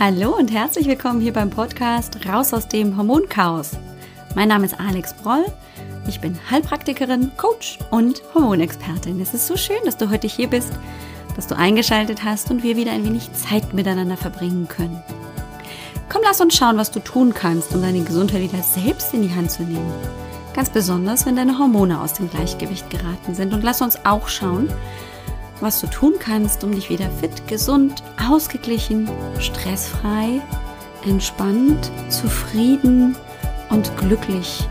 Hallo und herzlich willkommen hier beim Podcast Raus aus dem Hormonchaos. Mein Name ist Alex Broll. Ich bin Heilpraktikerin, Coach und Hormonexpertin. Es ist so schön, dass du heute hier bist, dass du eingeschaltet hast und wir wieder ein wenig Zeit miteinander verbringen können. Komm, lass uns schauen, was du tun kannst, um deine Gesundheit wieder selbst in die Hand zu nehmen. Ganz besonders, wenn deine Hormone aus dem Gleichgewicht geraten sind. Und lass uns auch schauen, was du tun kannst, um dich wieder fit, gesund, ausgeglichen, stressfrei, entspannt, zufrieden und glücklich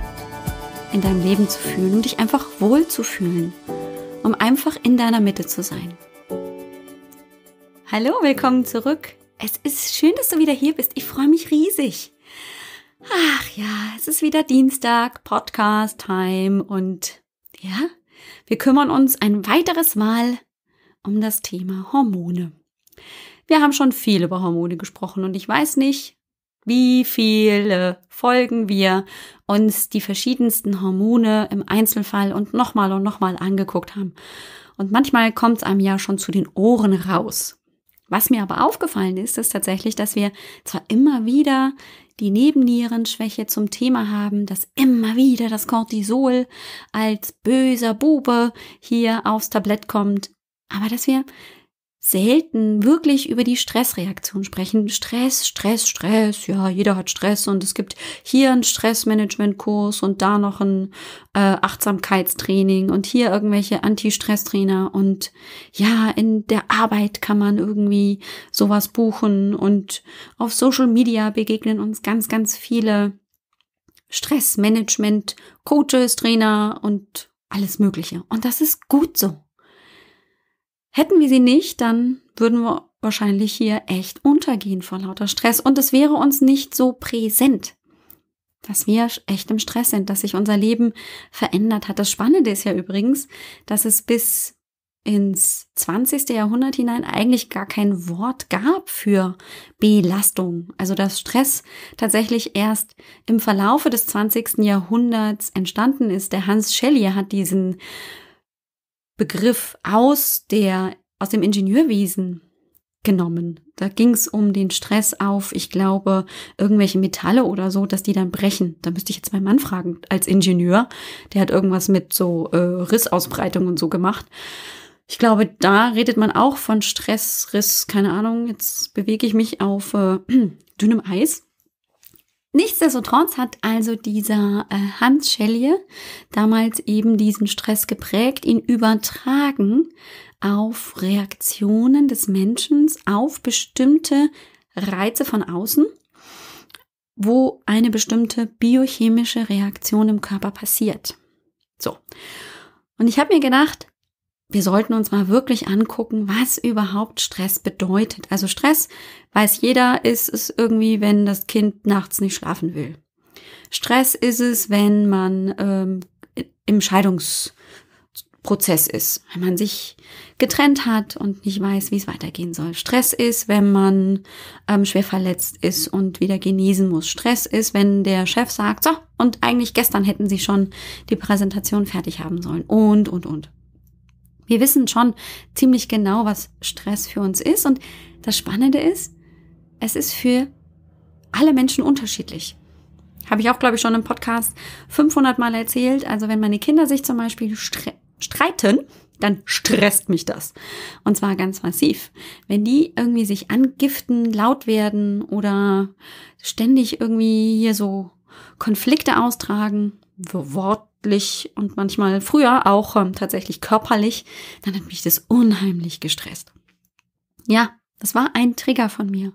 in deinem Leben zu fühlen, um dich einfach wohl zu fühlen, um einfach in deiner Mitte zu sein. Hallo, willkommen zurück. Es ist schön, dass du wieder hier bist. Ich freue mich riesig. Ach ja, es ist wieder Dienstag, Podcast-Time und ja, wir kümmern uns ein weiteres Mal um das Thema Hormone. Wir haben schon viel über Hormone gesprochen und ich weiß nicht, wie viele Folgen wir uns die verschiedensten Hormone im Einzelfall und nochmal und nochmal angeguckt haben. Und manchmal kommt es einem ja schon zu den Ohren raus. Was mir aber aufgefallen ist, ist tatsächlich, dass wir zwar immer wieder die Nebennierenschwäche zum Thema haben, dass immer wieder das Cortisol als böser Bube hier aufs Tablett kommt, aber dass wir selten wirklich über die Stressreaktion sprechen. Stress, Stress, Stress, ja, jeder hat Stress und es gibt hier einen Stressmanagementkurs und da noch ein äh, Achtsamkeitstraining und hier irgendwelche Anti-Stress-Trainer und ja, in der Arbeit kann man irgendwie sowas buchen und auf Social Media begegnen uns ganz, ganz viele Stressmanagement-Coaches, Trainer und alles Mögliche. Und das ist gut so. Hätten wir sie nicht, dann würden wir wahrscheinlich hier echt untergehen vor lauter Stress und es wäre uns nicht so präsent, dass wir echt im Stress sind, dass sich unser Leben verändert hat. Das Spannende ist ja übrigens, dass es bis ins 20. Jahrhundert hinein eigentlich gar kein Wort gab für Belastung. Also dass Stress tatsächlich erst im Verlaufe des 20. Jahrhunderts entstanden ist. Der Hans Schelley hat diesen Begriff aus der, aus dem Ingenieurwesen genommen. Da ging es um den Stress auf, ich glaube, irgendwelche Metalle oder so, dass die dann brechen. Da müsste ich jetzt meinen Mann fragen, als Ingenieur. Der hat irgendwas mit so äh, Rissausbreitung und so gemacht. Ich glaube, da redet man auch von Stress, Riss, keine Ahnung. Jetzt bewege ich mich auf äh, dünnem Eis. Nichtsdestotrotz hat also dieser äh, Hans Schellje damals eben diesen Stress geprägt, ihn übertragen auf Reaktionen des Menschen auf bestimmte Reize von außen, wo eine bestimmte biochemische Reaktion im Körper passiert. So. Und ich habe mir gedacht, wir sollten uns mal wirklich angucken, was überhaupt Stress bedeutet. Also Stress, weiß jeder, ist es irgendwie, wenn das Kind nachts nicht schlafen will. Stress ist es, wenn man ähm, im Scheidungsprozess ist, wenn man sich getrennt hat und nicht weiß, wie es weitergehen soll. Stress ist, wenn man ähm, schwer verletzt ist und wieder genesen muss. Stress ist, wenn der Chef sagt, so, und eigentlich gestern hätten sie schon die Präsentation fertig haben sollen. Und, und, und. Wir wissen schon ziemlich genau, was Stress für uns ist. Und das Spannende ist, es ist für alle Menschen unterschiedlich. Habe ich auch, glaube ich, schon im Podcast 500 Mal erzählt. Also wenn meine Kinder sich zum Beispiel stre streiten, dann stresst mich das. Und zwar ganz massiv. Wenn die irgendwie sich angiften, laut werden oder ständig irgendwie hier so Konflikte austragen, Wort, geschäftlich und manchmal früher auch ähm, tatsächlich körperlich, dann hat mich das unheimlich gestresst. Ja, das war ein Trigger von mir.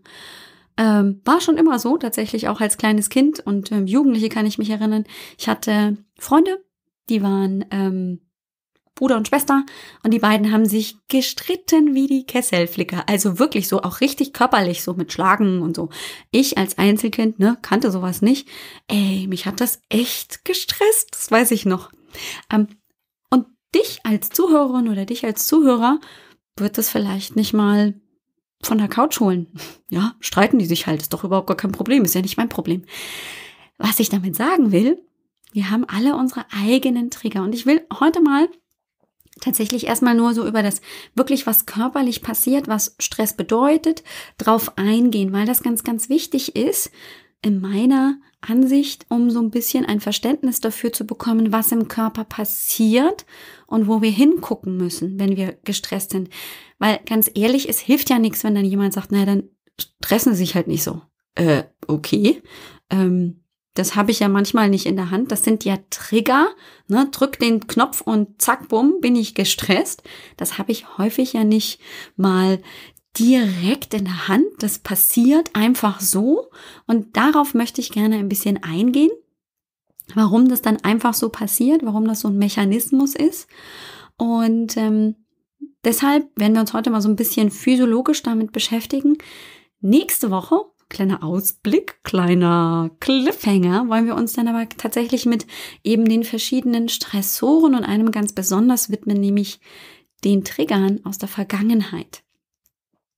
Ähm, war schon immer so, tatsächlich auch als kleines Kind und ähm, Jugendliche kann ich mich erinnern. Ich hatte Freunde, die waren ähm, Bruder und Schwester und die beiden haben sich gestritten wie die Kesselflicker. Also wirklich so, auch richtig körperlich, so mit Schlagen und so. Ich als Einzelkind, ne, kannte sowas nicht. Ey, mich hat das echt gestresst, das weiß ich noch. Ähm, und dich als Zuhörerin oder dich als Zuhörer wird das vielleicht nicht mal von der Couch holen. Ja, streiten die sich halt, ist doch überhaupt gar kein Problem, ist ja nicht mein Problem. Was ich damit sagen will, wir haben alle unsere eigenen Trigger und ich will heute mal tatsächlich erstmal nur so über das wirklich, was körperlich passiert, was Stress bedeutet, drauf eingehen, weil das ganz, ganz wichtig ist, in meiner Ansicht, um so ein bisschen ein Verständnis dafür zu bekommen, was im Körper passiert und wo wir hingucken müssen, wenn wir gestresst sind. Weil ganz ehrlich, es hilft ja nichts, wenn dann jemand sagt, naja, dann stressen Sie sich halt nicht so. Äh, okay. Ähm, das habe ich ja manchmal nicht in der Hand. Das sind ja Trigger. Ne? Drück den Knopf und zack, bumm, bin ich gestresst. Das habe ich häufig ja nicht mal direkt in der Hand. Das passiert einfach so. Und darauf möchte ich gerne ein bisschen eingehen. Warum das dann einfach so passiert, warum das so ein Mechanismus ist. Und ähm, deshalb werden wir uns heute mal so ein bisschen physiologisch damit beschäftigen. Nächste Woche kleiner Ausblick, kleiner Cliffhanger, wollen wir uns dann aber tatsächlich mit eben den verschiedenen Stressoren und einem ganz besonders widmen, nämlich den Triggern aus der Vergangenheit.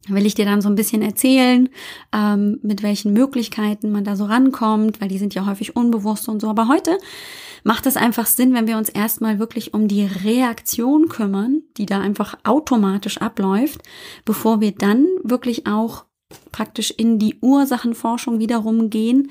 Will ich dir dann so ein bisschen erzählen, ähm, mit welchen Möglichkeiten man da so rankommt, weil die sind ja häufig unbewusst und so. Aber heute macht es einfach Sinn, wenn wir uns erstmal wirklich um die Reaktion kümmern, die da einfach automatisch abläuft, bevor wir dann wirklich auch praktisch in die Ursachenforschung wiederum gehen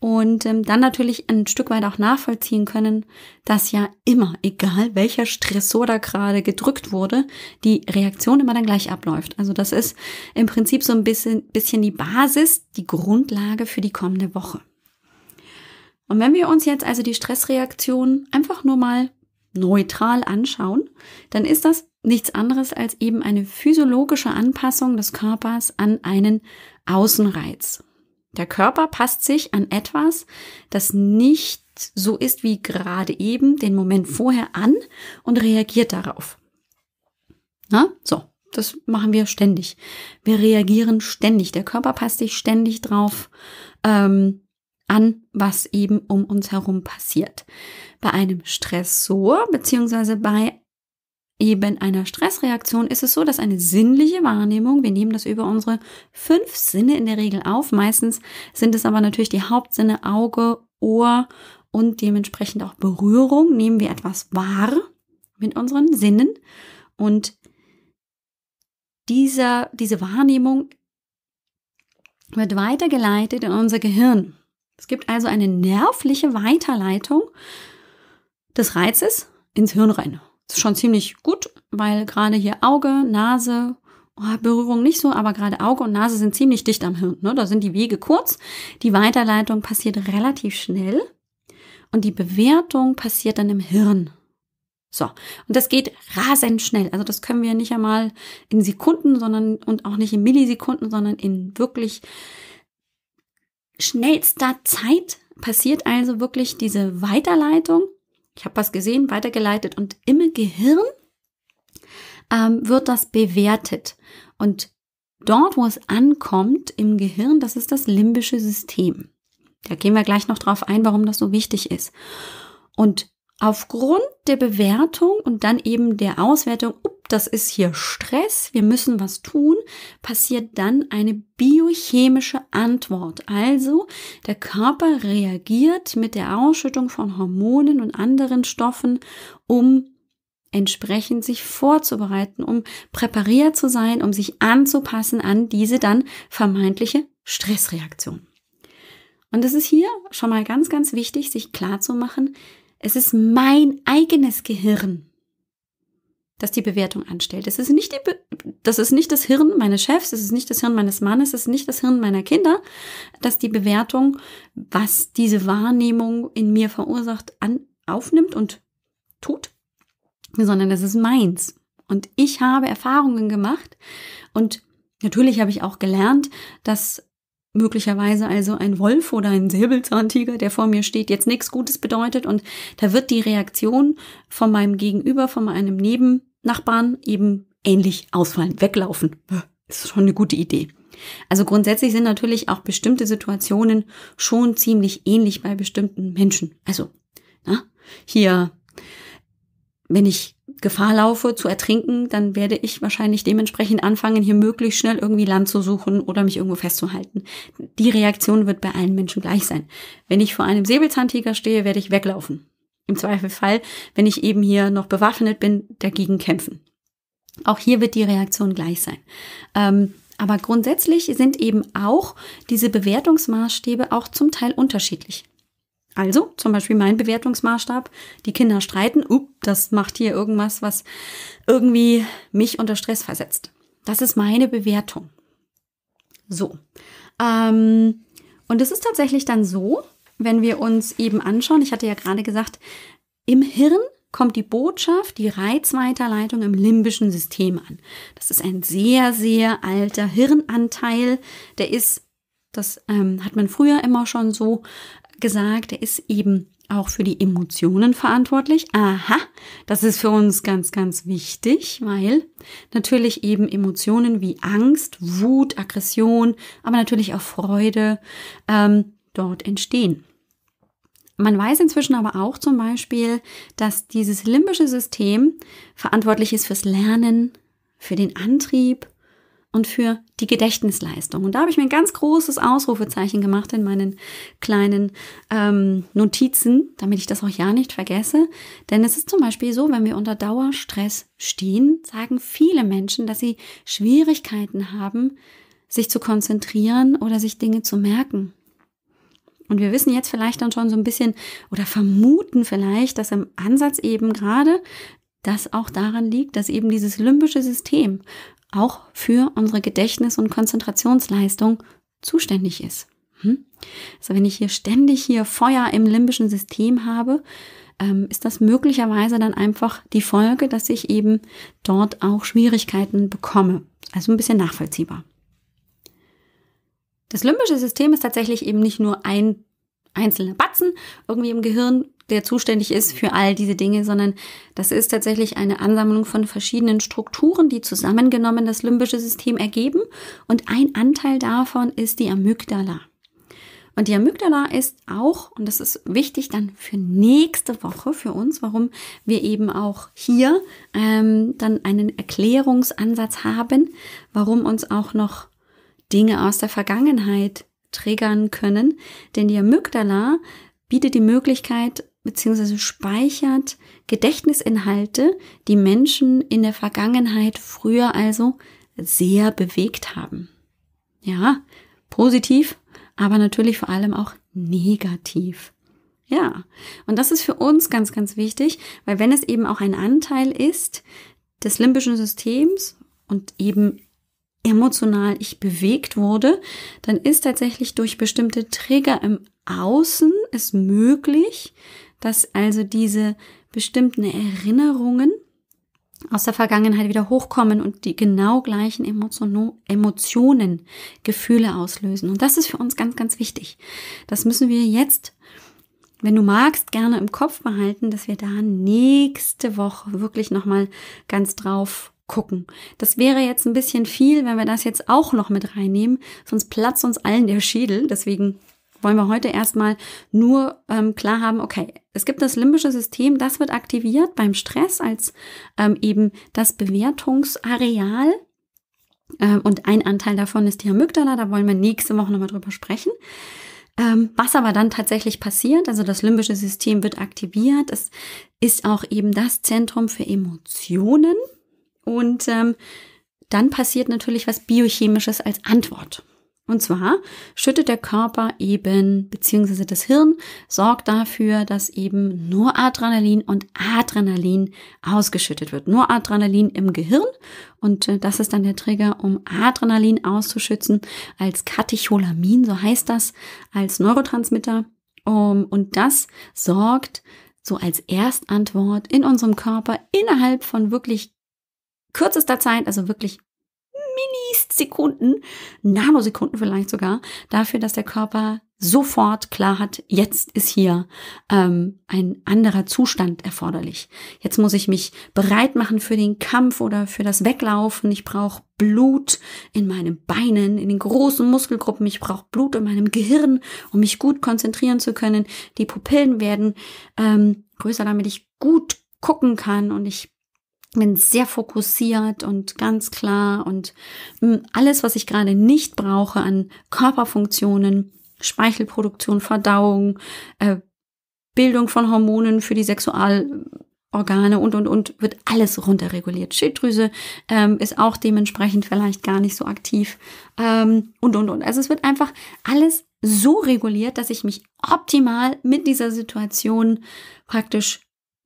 und ähm, dann natürlich ein Stück weit auch nachvollziehen können, dass ja immer, egal welcher Stressor da gerade gedrückt wurde, die Reaktion immer dann gleich abläuft. Also das ist im Prinzip so ein bisschen, bisschen die Basis, die Grundlage für die kommende Woche. Und wenn wir uns jetzt also die Stressreaktion einfach nur mal neutral anschauen, dann ist das nichts anderes als eben eine physiologische Anpassung des Körpers an einen Außenreiz. Der Körper passt sich an etwas, das nicht so ist wie gerade eben den Moment vorher an und reagiert darauf. Na, so, das machen wir ständig. Wir reagieren ständig. Der Körper passt sich ständig drauf ähm, an, was eben um uns herum passiert. Bei einem Stressor beziehungsweise bei eben einer Stressreaktion ist es so, dass eine sinnliche Wahrnehmung, wir nehmen das über unsere fünf Sinne in der Regel auf, meistens sind es aber natürlich die Hauptsinne Auge, Ohr und dementsprechend auch Berührung, nehmen wir etwas wahr mit unseren Sinnen und dieser, diese Wahrnehmung wird weitergeleitet in unser Gehirn. Es gibt also eine nervliche Weiterleitung des Reizes ins Hirn rein schon ziemlich gut, weil gerade hier Auge, Nase, oh, Berührung nicht so, aber gerade Auge und Nase sind ziemlich dicht am Hirn. Ne? Da sind die Wege kurz, die Weiterleitung passiert relativ schnell und die Bewertung passiert dann im Hirn. So, und das geht rasend schnell. Also das können wir nicht einmal in Sekunden, sondern und auch nicht in Millisekunden, sondern in wirklich schnellster Zeit passiert also wirklich diese Weiterleitung ich habe was gesehen, weitergeleitet und im Gehirn ähm, wird das bewertet. Und dort, wo es ankommt im Gehirn, das ist das limbische System. Da gehen wir gleich noch drauf ein, warum das so wichtig ist. Und aufgrund der Bewertung und dann eben der Auswertung, up, das ist hier Stress, wir müssen was tun, passiert dann eine biochemische Antwort. Also der Körper reagiert mit der Ausschüttung von Hormonen und anderen Stoffen, um entsprechend sich vorzubereiten, um präpariert zu sein, um sich anzupassen an diese dann vermeintliche Stressreaktion. Und es ist hier schon mal ganz, ganz wichtig, sich klar zu machen, es ist mein eigenes Gehirn, das die Bewertung anstellt. Es ist nicht die das ist nicht das Hirn meines Chefs, es ist nicht das Hirn meines Mannes, es ist nicht das Hirn meiner Kinder, das die Bewertung, was diese Wahrnehmung in mir verursacht, an, aufnimmt und tut, sondern es ist meins. Und ich habe Erfahrungen gemacht und natürlich habe ich auch gelernt, dass möglicherweise also ein Wolf oder ein Säbelzahntiger, der vor mir steht, jetzt nichts Gutes bedeutet und da wird die Reaktion von meinem Gegenüber, von meinem Nebennachbarn eben ähnlich ausfallen, weglaufen. Ist schon eine gute Idee. Also grundsätzlich sind natürlich auch bestimmte Situationen schon ziemlich ähnlich bei bestimmten Menschen. Also, na, hier, wenn ich Gefahr laufe zu ertrinken, dann werde ich wahrscheinlich dementsprechend anfangen, hier möglichst schnell irgendwie Land zu suchen oder mich irgendwo festzuhalten. Die Reaktion wird bei allen Menschen gleich sein. Wenn ich vor einem Säbelzahntiger stehe, werde ich weglaufen. Im Zweifelfall, wenn ich eben hier noch bewaffnet bin, dagegen kämpfen. Auch hier wird die Reaktion gleich sein. Ähm, aber grundsätzlich sind eben auch diese Bewertungsmaßstäbe auch zum Teil unterschiedlich. Also zum Beispiel mein Bewertungsmaßstab, die Kinder streiten, up, das macht hier irgendwas, was irgendwie mich unter Stress versetzt. Das ist meine Bewertung. So. Ähm, und es ist tatsächlich dann so, wenn wir uns eben anschauen, ich hatte ja gerade gesagt, im Hirn kommt die Botschaft, die Reizweiterleitung im limbischen System an. Das ist ein sehr, sehr alter Hirnanteil, der ist das ähm, hat man früher immer schon so gesagt, er ist eben auch für die Emotionen verantwortlich. Aha, das ist für uns ganz, ganz wichtig, weil natürlich eben Emotionen wie Angst, Wut, Aggression, aber natürlich auch Freude ähm, dort entstehen. Man weiß inzwischen aber auch zum Beispiel, dass dieses limbische System verantwortlich ist fürs Lernen, für den Antrieb, und für die Gedächtnisleistung. Und da habe ich mir ein ganz großes Ausrufezeichen gemacht in meinen kleinen ähm, Notizen, damit ich das auch ja nicht vergesse. Denn es ist zum Beispiel so, wenn wir unter Dauerstress stehen, sagen viele Menschen, dass sie Schwierigkeiten haben, sich zu konzentrieren oder sich Dinge zu merken. Und wir wissen jetzt vielleicht dann schon so ein bisschen oder vermuten vielleicht, dass im Ansatz eben gerade das auch daran liegt, dass eben dieses limbische System auch für unsere Gedächtnis- und Konzentrationsleistung zuständig ist. Hm? Also wenn ich hier ständig hier Feuer im limbischen System habe, ähm, ist das möglicherweise dann einfach die Folge, dass ich eben dort auch Schwierigkeiten bekomme. Also ein bisschen nachvollziehbar. Das limbische System ist tatsächlich eben nicht nur ein einzelner Batzen irgendwie im Gehirn, der zuständig ist für all diese Dinge, sondern das ist tatsächlich eine Ansammlung von verschiedenen Strukturen, die zusammengenommen das limbische System ergeben. Und ein Anteil davon ist die Amygdala. Und die Amygdala ist auch, und das ist wichtig dann für nächste Woche für uns, warum wir eben auch hier ähm, dann einen Erklärungsansatz haben, warum uns auch noch Dinge aus der Vergangenheit triggern können. Denn die Amygdala bietet die Möglichkeit, beziehungsweise speichert Gedächtnisinhalte, die Menschen in der Vergangenheit früher also sehr bewegt haben. Ja, positiv, aber natürlich vor allem auch negativ. Ja, und das ist für uns ganz, ganz wichtig, weil wenn es eben auch ein Anteil ist des limbischen Systems und eben emotional ich bewegt wurde, dann ist tatsächlich durch bestimmte Trigger im Außen es möglich, dass also diese bestimmten Erinnerungen aus der Vergangenheit wieder hochkommen und die genau gleichen Emotionen, Gefühle auslösen. Und das ist für uns ganz, ganz wichtig. Das müssen wir jetzt, wenn du magst, gerne im Kopf behalten, dass wir da nächste Woche wirklich nochmal ganz drauf gucken. Das wäre jetzt ein bisschen viel, wenn wir das jetzt auch noch mit reinnehmen, sonst platzt uns allen der Schädel. Deswegen wollen wir heute erstmal nur ähm, klar haben, okay, es gibt das limbische System, das wird aktiviert beim Stress als ähm, eben das Bewertungsareal. Ähm, und ein Anteil davon ist die Amygdala, da wollen wir nächste Woche nochmal drüber sprechen. Ähm, was aber dann tatsächlich passiert, also das limbische System wird aktiviert, es ist auch eben das Zentrum für Emotionen und ähm, dann passiert natürlich was Biochemisches als Antwort. Und zwar schüttet der Körper eben, beziehungsweise das Hirn sorgt dafür, dass eben nur Adrenalin und Adrenalin ausgeschüttet wird. Nur Adrenalin im Gehirn und äh, das ist dann der Trigger, um Adrenalin auszuschützen als Katecholamin, so heißt das, als Neurotransmitter. und das sorgt so als Erstantwort in unserem Körper innerhalb von wirklich kürzester Zeit, also wirklich Minisekunden, Nanosekunden vielleicht sogar, dafür, dass der Körper sofort klar hat, jetzt ist hier ähm, ein anderer Zustand erforderlich. Jetzt muss ich mich bereit machen für den Kampf oder für das Weglaufen. Ich brauche Blut in meinen Beinen, in den großen Muskelgruppen. Ich brauche Blut in meinem Gehirn, um mich gut konzentrieren zu können. Die Pupillen werden ähm, größer, damit ich gut gucken kann und ich bin sehr fokussiert und ganz klar und hm, alles, was ich gerade nicht brauche an Körperfunktionen, Speichelproduktion, Verdauung, äh, Bildung von Hormonen für die Sexualorgane und, und, und, wird alles runterreguliert. Schilddrüse ähm, ist auch dementsprechend vielleicht gar nicht so aktiv ähm, und, und, und. Also es wird einfach alles so reguliert, dass ich mich optimal mit dieser Situation praktisch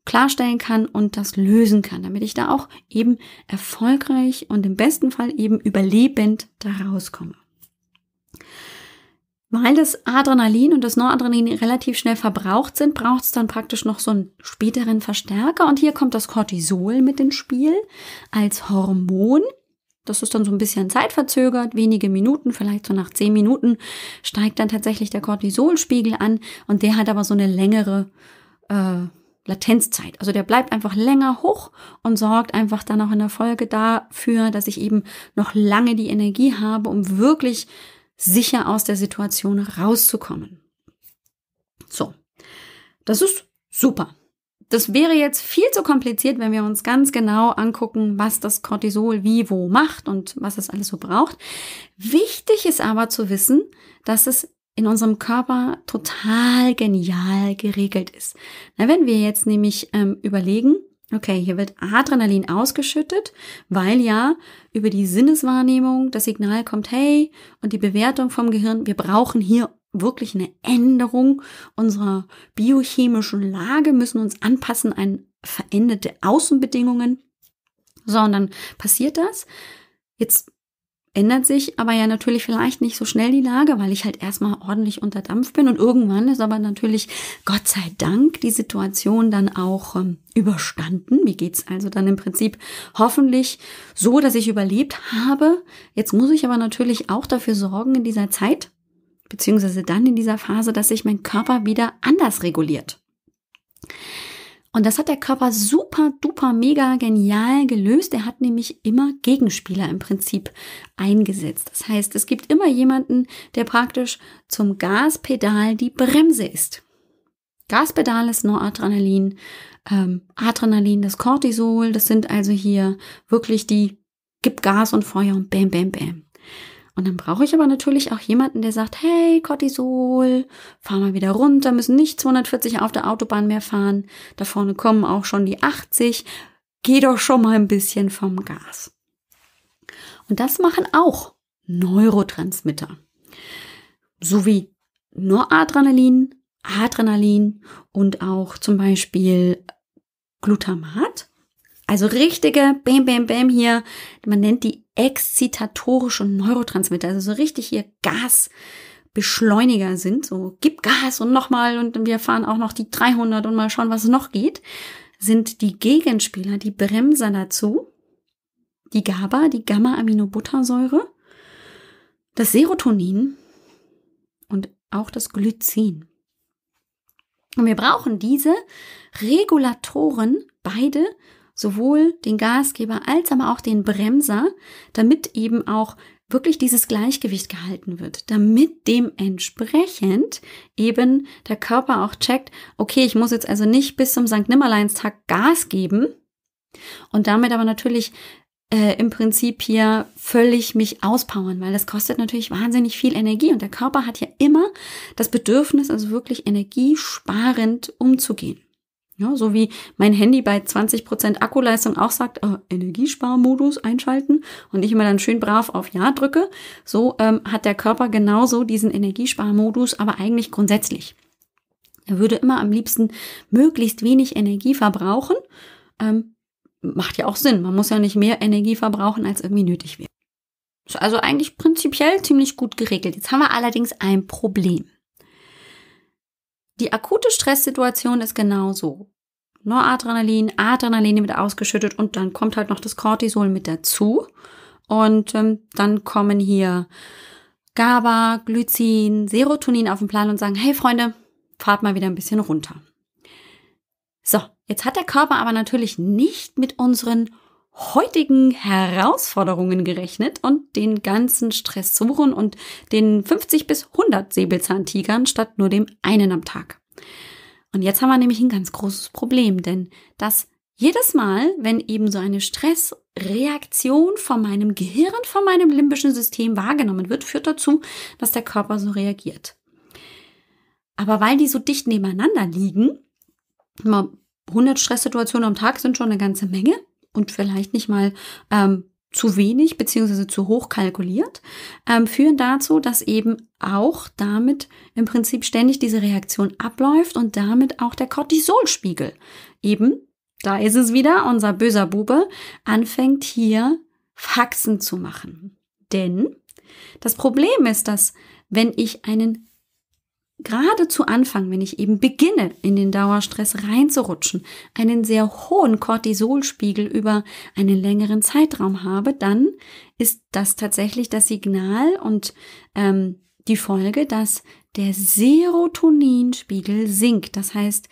klarstellen kann und das lösen kann, damit ich da auch eben erfolgreich und im besten Fall eben überlebend da rauskomme. Weil das Adrenalin und das Noradrenalin relativ schnell verbraucht sind, braucht es dann praktisch noch so einen späteren Verstärker. Und hier kommt das Cortisol mit ins Spiel als Hormon. Das ist dann so ein bisschen zeitverzögert, wenige Minuten, vielleicht so nach zehn Minuten steigt dann tatsächlich der Cortisolspiegel an und der hat aber so eine längere äh, Latenzzeit. Also der bleibt einfach länger hoch und sorgt einfach dann auch in der Folge dafür, dass ich eben noch lange die Energie habe, um wirklich sicher aus der Situation rauszukommen. So, das ist super. Das wäre jetzt viel zu kompliziert, wenn wir uns ganz genau angucken, was das Cortisol wie wo macht und was es alles so braucht. Wichtig ist aber zu wissen, dass es in unserem Körper total genial geregelt ist. Na, wenn wir jetzt nämlich ähm, überlegen, okay, hier wird Adrenalin ausgeschüttet, weil ja über die Sinneswahrnehmung das Signal kommt, hey, und die Bewertung vom Gehirn, wir brauchen hier wirklich eine Änderung unserer biochemischen Lage, müssen uns anpassen an veränderte Außenbedingungen. So, und dann passiert das. Jetzt ändert sich aber ja natürlich vielleicht nicht so schnell die Lage, weil ich halt erstmal ordentlich unter Dampf bin und irgendwann ist aber natürlich Gott sei Dank die Situation dann auch ähm, überstanden. Mir geht's also dann im Prinzip hoffentlich so, dass ich überlebt habe. Jetzt muss ich aber natürlich auch dafür sorgen in dieser Zeit, beziehungsweise dann in dieser Phase, dass sich mein Körper wieder anders reguliert. Und das hat der Körper super, duper, mega genial gelöst. Er hat nämlich immer Gegenspieler im Prinzip eingesetzt. Das heißt, es gibt immer jemanden, der praktisch zum Gaspedal die Bremse ist. Gaspedal ist Noradrenalin, ähm, Adrenalin, das Cortisol, das sind also hier wirklich die gib Gas und Feuer und bam, bam, bam. Und dann brauche ich aber natürlich auch jemanden, der sagt, hey, Cortisol, fahr mal wieder runter, müssen nicht 240 auf der Autobahn mehr fahren. Da vorne kommen auch schon die 80. Geh doch schon mal ein bisschen vom Gas. Und das machen auch Neurotransmitter. Sowie Noradrenalin, Adrenalin und auch zum Beispiel Glutamat. Also richtige Bam Bam Bam hier. Man nennt die exzitatorische Neurotransmitter, also so richtig hier Gasbeschleuniger sind, so gib Gas und nochmal und wir fahren auch noch die 300 und mal schauen, was noch geht, sind die Gegenspieler, die Bremser dazu, die GABA, die Gamma-Aminobuttersäure, das Serotonin und auch das Glycin. Und wir brauchen diese Regulatoren beide sowohl den Gasgeber als aber auch den Bremser, damit eben auch wirklich dieses Gleichgewicht gehalten wird, damit dementsprechend eben der Körper auch checkt, okay, ich muss jetzt also nicht bis zum St. Nimmerleinstag Gas geben und damit aber natürlich äh, im Prinzip hier völlig mich auspowern, weil das kostet natürlich wahnsinnig viel Energie und der Körper hat ja immer das Bedürfnis, also wirklich energiesparend umzugehen. Ja, so wie mein Handy bei 20% Akkuleistung auch sagt, äh, Energiesparmodus einschalten und ich immer dann schön brav auf Ja drücke, so ähm, hat der Körper genauso diesen Energiesparmodus, aber eigentlich grundsätzlich. Er würde immer am liebsten möglichst wenig Energie verbrauchen. Ähm, macht ja auch Sinn. Man muss ja nicht mehr Energie verbrauchen, als irgendwie nötig wäre. Ist also eigentlich prinzipiell ziemlich gut geregelt. Jetzt haben wir allerdings ein Problem. Die akute Stresssituation ist genauso. Noradrenalin, Adrenalin wird ausgeschüttet und dann kommt halt noch das Cortisol mit dazu. Und ähm, dann kommen hier GABA, Glycin, Serotonin auf den Plan und sagen, hey Freunde, fahrt mal wieder ein bisschen runter. So, jetzt hat der Körper aber natürlich nicht mit unseren heutigen Herausforderungen gerechnet und den ganzen Stressoren und den 50 bis 100 Säbelzahntigern statt nur dem einen am Tag. Und jetzt haben wir nämlich ein ganz großes Problem, denn das jedes Mal, wenn eben so eine Stressreaktion von meinem Gehirn, von meinem limbischen System wahrgenommen wird, führt dazu, dass der Körper so reagiert. Aber weil die so dicht nebeneinander liegen, 100 Stresssituationen am Tag sind schon eine ganze Menge, und vielleicht nicht mal ähm, zu wenig bzw. zu hoch kalkuliert, ähm, führen dazu, dass eben auch damit im Prinzip ständig diese Reaktion abläuft und damit auch der Cortisolspiegel eben, da ist es wieder, unser böser Bube, anfängt hier Faxen zu machen. Denn das Problem ist, dass wenn ich einen gerade zu Anfang, wenn ich eben beginne, in den Dauerstress reinzurutschen, einen sehr hohen Cortisolspiegel über einen längeren Zeitraum habe, dann ist das tatsächlich das Signal und ähm, die Folge, dass der Serotoninspiegel sinkt. Das heißt,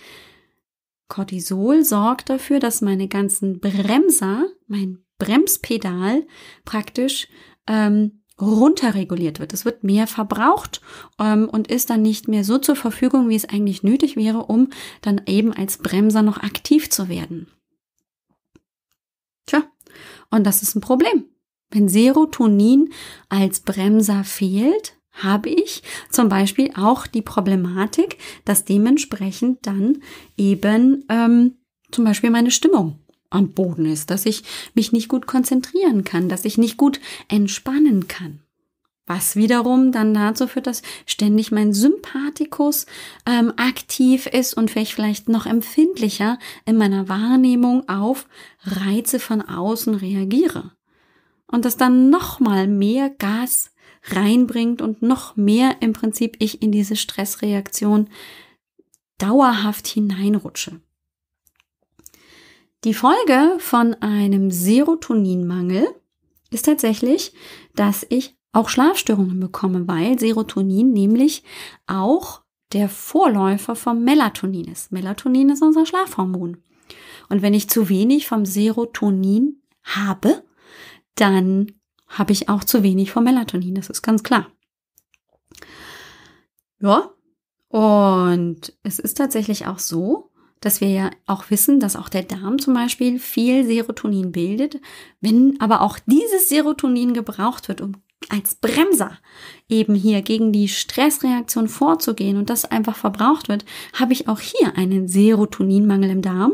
Cortisol sorgt dafür, dass meine ganzen Bremser, mein Bremspedal praktisch ähm, runterreguliert wird. Es wird mehr verbraucht ähm, und ist dann nicht mehr so zur Verfügung, wie es eigentlich nötig wäre, um dann eben als Bremser noch aktiv zu werden. Tja, und das ist ein Problem. Wenn Serotonin als Bremser fehlt, habe ich zum Beispiel auch die Problematik, dass dementsprechend dann eben ähm, zum Beispiel meine Stimmung am Boden ist, dass ich mich nicht gut konzentrieren kann, dass ich nicht gut entspannen kann. Was wiederum dann dazu führt, dass ständig mein Sympathikus ähm, aktiv ist und vielleicht noch empfindlicher in meiner Wahrnehmung auf Reize von außen reagiere. Und das dann nochmal mehr Gas reinbringt und noch mehr im Prinzip ich in diese Stressreaktion dauerhaft hineinrutsche. Die Folge von einem Serotoninmangel ist tatsächlich, dass ich auch Schlafstörungen bekomme, weil Serotonin nämlich auch der Vorläufer vom Melatonin ist. Melatonin ist unser Schlafhormon. Und wenn ich zu wenig vom Serotonin habe, dann habe ich auch zu wenig vom Melatonin, das ist ganz klar. Ja, und es ist tatsächlich auch so, dass wir ja auch wissen, dass auch der Darm zum Beispiel viel Serotonin bildet, wenn aber auch dieses Serotonin gebraucht wird, um als Bremser eben hier gegen die Stressreaktion vorzugehen und das einfach verbraucht wird, habe ich auch hier einen Serotoninmangel im Darm.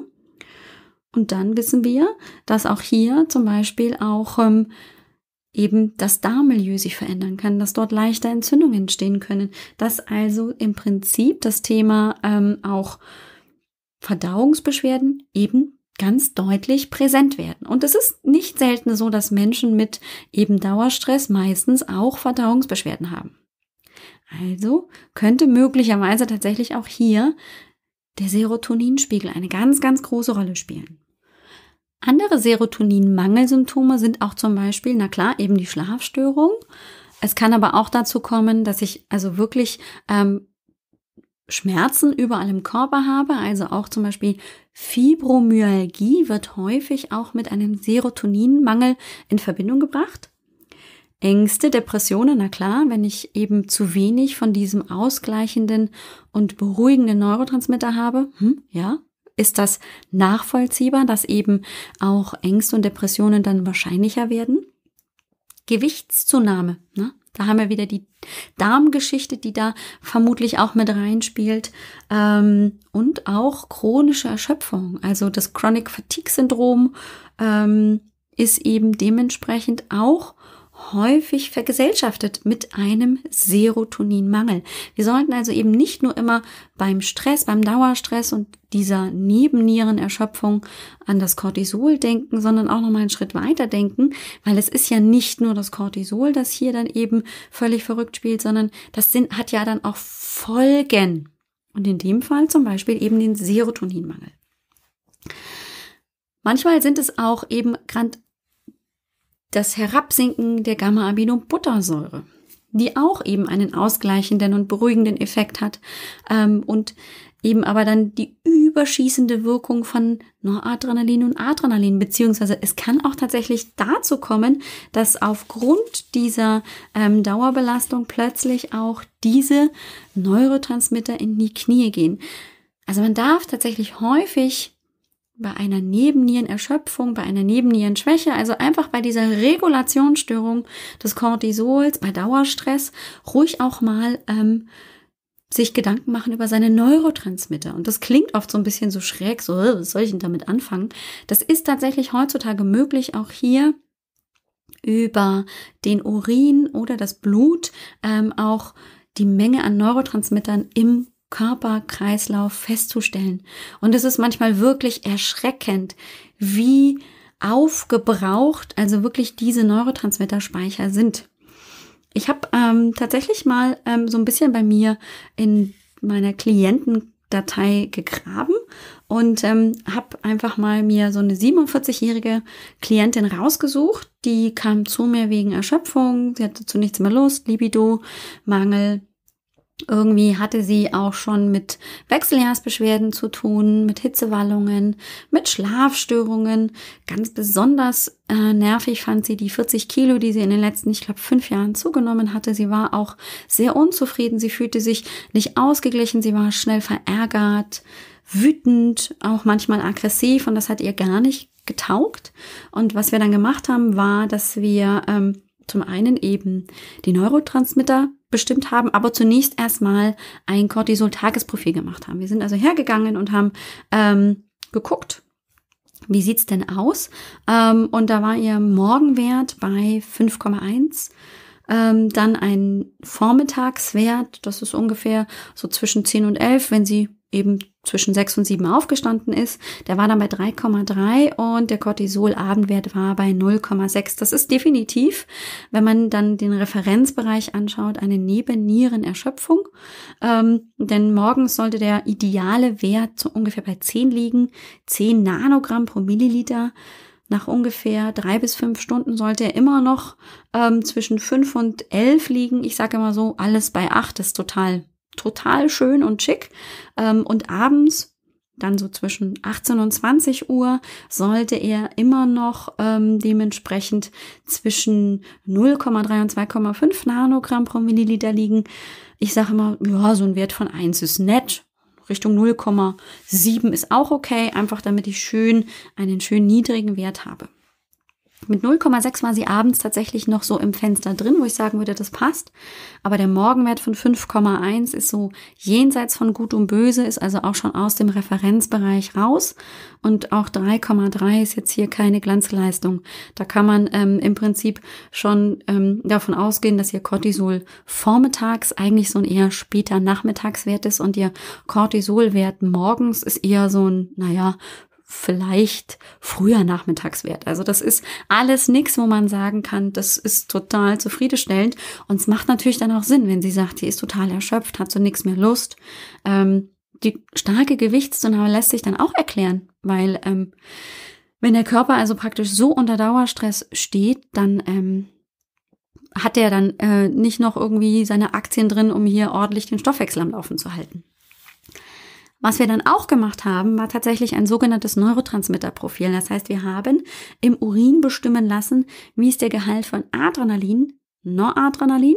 Und dann wissen wir, dass auch hier zum Beispiel auch ähm, eben das Darmmilieu sich verändern kann, dass dort leichter Entzündungen entstehen können, dass also im Prinzip das Thema ähm, auch Verdauungsbeschwerden eben ganz deutlich präsent werden. Und es ist nicht selten so, dass Menschen mit eben Dauerstress meistens auch Verdauungsbeschwerden haben. Also könnte möglicherweise tatsächlich auch hier der Serotoninspiegel eine ganz, ganz große Rolle spielen. Andere Serotoninmangelsymptome sind auch zum Beispiel, na klar, eben die Schlafstörung. Es kann aber auch dazu kommen, dass ich also wirklich ähm, Schmerzen überall im Körper habe, also auch zum Beispiel Fibromyalgie wird häufig auch mit einem Serotoninmangel in Verbindung gebracht. Ängste, Depressionen, na klar, wenn ich eben zu wenig von diesem ausgleichenden und beruhigenden Neurotransmitter habe, hm, ja, ist das nachvollziehbar, dass eben auch Ängste und Depressionen dann wahrscheinlicher werden? Gewichtszunahme, ne? Da haben wir wieder die Darmgeschichte, die da vermutlich auch mit reinspielt. Ähm, und auch chronische Erschöpfung. Also das Chronic Fatigue Syndrom ähm, ist eben dementsprechend auch häufig vergesellschaftet mit einem Serotoninmangel. Wir sollten also eben nicht nur immer beim Stress, beim Dauerstress und dieser Nebennierenerschöpfung an das Cortisol denken, sondern auch nochmal einen Schritt weiter denken, weil es ist ja nicht nur das Cortisol, das hier dann eben völlig verrückt spielt, sondern das sind, hat ja dann auch Folgen. Und in dem Fall zum Beispiel eben den Serotoninmangel. Manchmal sind es auch eben das Herabsinken der Gamma-Aminobuttersäure, die auch eben einen ausgleichenden und beruhigenden Effekt hat ähm, und eben aber dann die überschießende Wirkung von Noradrenalin und Adrenalin, beziehungsweise es kann auch tatsächlich dazu kommen, dass aufgrund dieser ähm, Dauerbelastung plötzlich auch diese Neurotransmitter in die Knie gehen. Also man darf tatsächlich häufig bei einer Nebennierenerschöpfung, bei einer Nebennierenschwäche, also einfach bei dieser Regulationsstörung des Cortisols, bei Dauerstress, ruhig auch mal ähm, sich Gedanken machen über seine Neurotransmitter. Und das klingt oft so ein bisschen so schräg, so, äh, was soll ich denn damit anfangen? Das ist tatsächlich heutzutage möglich, auch hier über den Urin oder das Blut ähm, auch die Menge an Neurotransmittern im Körperkreislauf festzustellen. Und es ist manchmal wirklich erschreckend, wie aufgebraucht also wirklich diese Neurotransmitterspeicher sind. Ich habe ähm, tatsächlich mal ähm, so ein bisschen bei mir in meiner Klientendatei gegraben und ähm, habe einfach mal mir so eine 47-jährige Klientin rausgesucht. Die kam zu mir wegen Erschöpfung, sie hatte zu nichts mehr Lust, Libido, Mangel, irgendwie hatte sie auch schon mit Wechseljahrsbeschwerden zu tun, mit Hitzewallungen, mit Schlafstörungen. Ganz besonders äh, nervig fand sie die 40 Kilo, die sie in den letzten, ich glaube, fünf Jahren zugenommen hatte. Sie war auch sehr unzufrieden. Sie fühlte sich nicht ausgeglichen. Sie war schnell verärgert, wütend, auch manchmal aggressiv und das hat ihr gar nicht getaugt. Und was wir dann gemacht haben, war, dass wir ähm, zum einen eben die Neurotransmitter bestimmt haben, aber zunächst erstmal ein Cortisol-Tagesprofil gemacht haben. Wir sind also hergegangen und haben ähm, geguckt, wie sieht's denn aus? Ähm, und da war ihr Morgenwert bei 5,1. Ähm, dann ein Vormittagswert, das ist ungefähr so zwischen 10 und 11, wenn sie eben zwischen 6 und 7 aufgestanden ist, der war dann bei 3,3 und der Cortisol-Abendwert war bei 0,6. Das ist definitiv, wenn man dann den Referenzbereich anschaut, eine Nebennierenerschöpfung. Ähm, denn morgens sollte der ideale Wert so ungefähr bei 10 liegen, 10 Nanogramm pro Milliliter. Nach ungefähr drei bis fünf Stunden sollte er immer noch ähm, zwischen fünf und elf liegen. Ich sage immer so, alles bei acht ist total total schön und schick. Ähm, und abends dann so zwischen 18 und 20 Uhr sollte er immer noch ähm, dementsprechend zwischen 0,3 und 2,5 Nanogramm pro Milliliter liegen. Ich sage immer, ja, so ein Wert von 1 ist nett. Richtung 0,7 ist auch okay, einfach damit ich schön einen schön niedrigen Wert habe. Mit 0,6 war sie abends tatsächlich noch so im Fenster drin, wo ich sagen würde, das passt. Aber der Morgenwert von 5,1 ist so jenseits von Gut und Böse, ist also auch schon aus dem Referenzbereich raus. Und auch 3,3 ist jetzt hier keine Glanzleistung. Da kann man ähm, im Prinzip schon ähm, davon ausgehen, dass ihr Cortisol vormittags eigentlich so ein eher später Nachmittagswert ist und ihr Cortisolwert morgens ist eher so ein, naja, vielleicht früher nachmittags wert. Also das ist alles nichts, wo man sagen kann, das ist total zufriedenstellend. Und es macht natürlich dann auch Sinn, wenn sie sagt, die ist total erschöpft, hat so nichts mehr Lust. Ähm, die starke Gewichtszunahme lässt sich dann auch erklären, weil ähm, wenn der Körper also praktisch so unter Dauerstress steht, dann ähm, hat er dann äh, nicht noch irgendwie seine Aktien drin, um hier ordentlich den Stoffwechsel am Laufen zu halten. Was wir dann auch gemacht haben, war tatsächlich ein sogenanntes Neurotransmitterprofil. Das heißt, wir haben im Urin bestimmen lassen, wie ist der Gehalt von Adrenalin, Noradrenalin,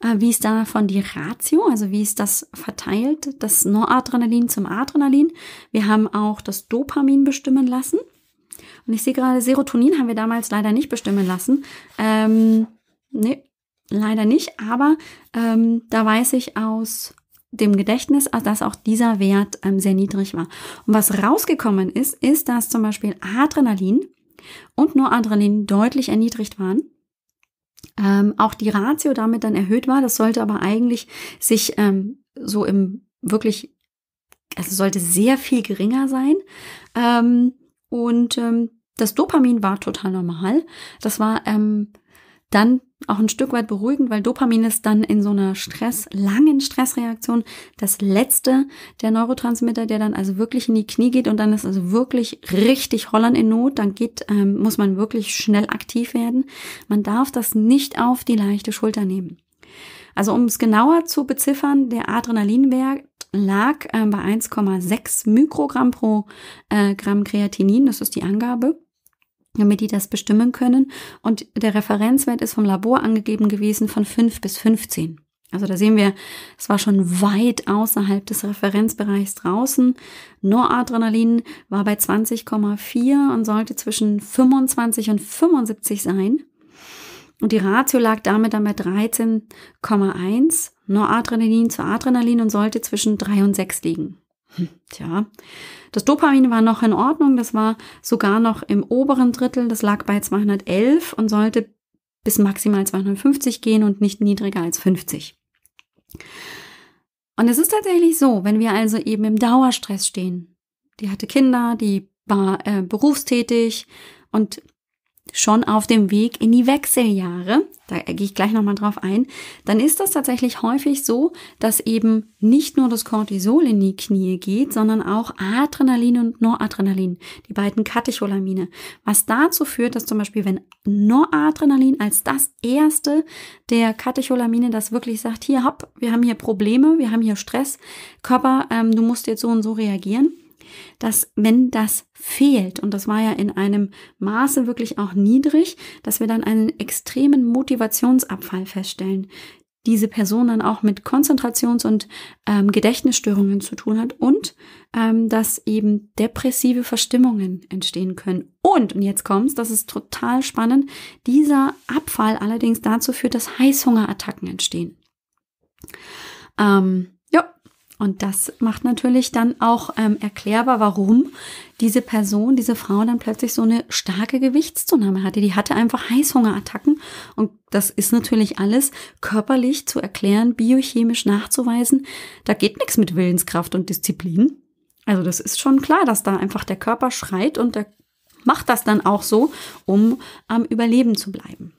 äh, wie ist davon die Ratio, also wie ist das verteilt, das Noradrenalin zum Adrenalin. Wir haben auch das Dopamin bestimmen lassen. Und ich sehe gerade, Serotonin haben wir damals leider nicht bestimmen lassen. Ähm, nee, leider nicht, aber ähm, da weiß ich aus dem Gedächtnis, dass auch dieser Wert ähm, sehr niedrig war. Und was rausgekommen ist, ist, dass zum Beispiel Adrenalin und Noradrenalin deutlich erniedrigt waren. Ähm, auch die Ratio damit dann erhöht war. Das sollte aber eigentlich sich ähm, so im wirklich, also sollte sehr viel geringer sein. Ähm, und ähm, das Dopamin war total normal. Das war ähm, dann auch ein Stück weit beruhigend, weil Dopamin ist dann in so einer Stress, langen Stressreaktion das letzte der Neurotransmitter, der dann also wirklich in die Knie geht und dann ist also wirklich richtig Holland in Not. Dann geht, ähm, muss man wirklich schnell aktiv werden. Man darf das nicht auf die leichte Schulter nehmen. Also um es genauer zu beziffern, der Adrenalinwert lag äh, bei 1,6 Mikrogramm pro äh, Gramm Kreatinin, das ist die Angabe damit die das bestimmen können. Und der Referenzwert ist vom Labor angegeben gewesen von 5 bis 15. Also da sehen wir, es war schon weit außerhalb des Referenzbereichs draußen. Noradrenalin war bei 20,4 und sollte zwischen 25 und 75 sein. Und die Ratio lag damit dann bei 13,1 Noradrenalin zu Adrenalin und sollte zwischen 3 und 6 liegen. Tja, das Dopamin war noch in Ordnung, das war sogar noch im oberen Drittel, das lag bei 211 und sollte bis maximal 250 gehen und nicht niedriger als 50. Und es ist tatsächlich so, wenn wir also eben im Dauerstress stehen, die hatte Kinder, die war äh, berufstätig und schon auf dem Weg in die Wechseljahre, da gehe ich gleich nochmal drauf ein, dann ist das tatsächlich häufig so, dass eben nicht nur das Cortisol in die Knie geht, sondern auch Adrenalin und Noradrenalin, die beiden Katecholamine, was dazu führt, dass zum Beispiel, wenn Noradrenalin als das erste der Katecholamine das wirklich sagt, hier hopp, wir haben hier Probleme, wir haben hier Stress, Körper, ähm, du musst jetzt so und so reagieren, dass wenn das fehlt, und das war ja in einem Maße wirklich auch niedrig, dass wir dann einen extremen Motivationsabfall feststellen, diese Person dann auch mit Konzentrations- und ähm, Gedächtnisstörungen zu tun hat und ähm, dass eben depressive Verstimmungen entstehen können. Und, und jetzt kommt's, das ist total spannend, dieser Abfall allerdings dazu führt, dass Heißhungerattacken entstehen. Ähm, und das macht natürlich dann auch ähm, erklärbar, warum diese Person, diese Frau dann plötzlich so eine starke Gewichtszunahme hatte. Die hatte einfach Heißhungerattacken und das ist natürlich alles körperlich zu erklären, biochemisch nachzuweisen. Da geht nichts mit Willenskraft und Disziplin. Also das ist schon klar, dass da einfach der Körper schreit und der macht das dann auch so, um am Überleben zu bleiben.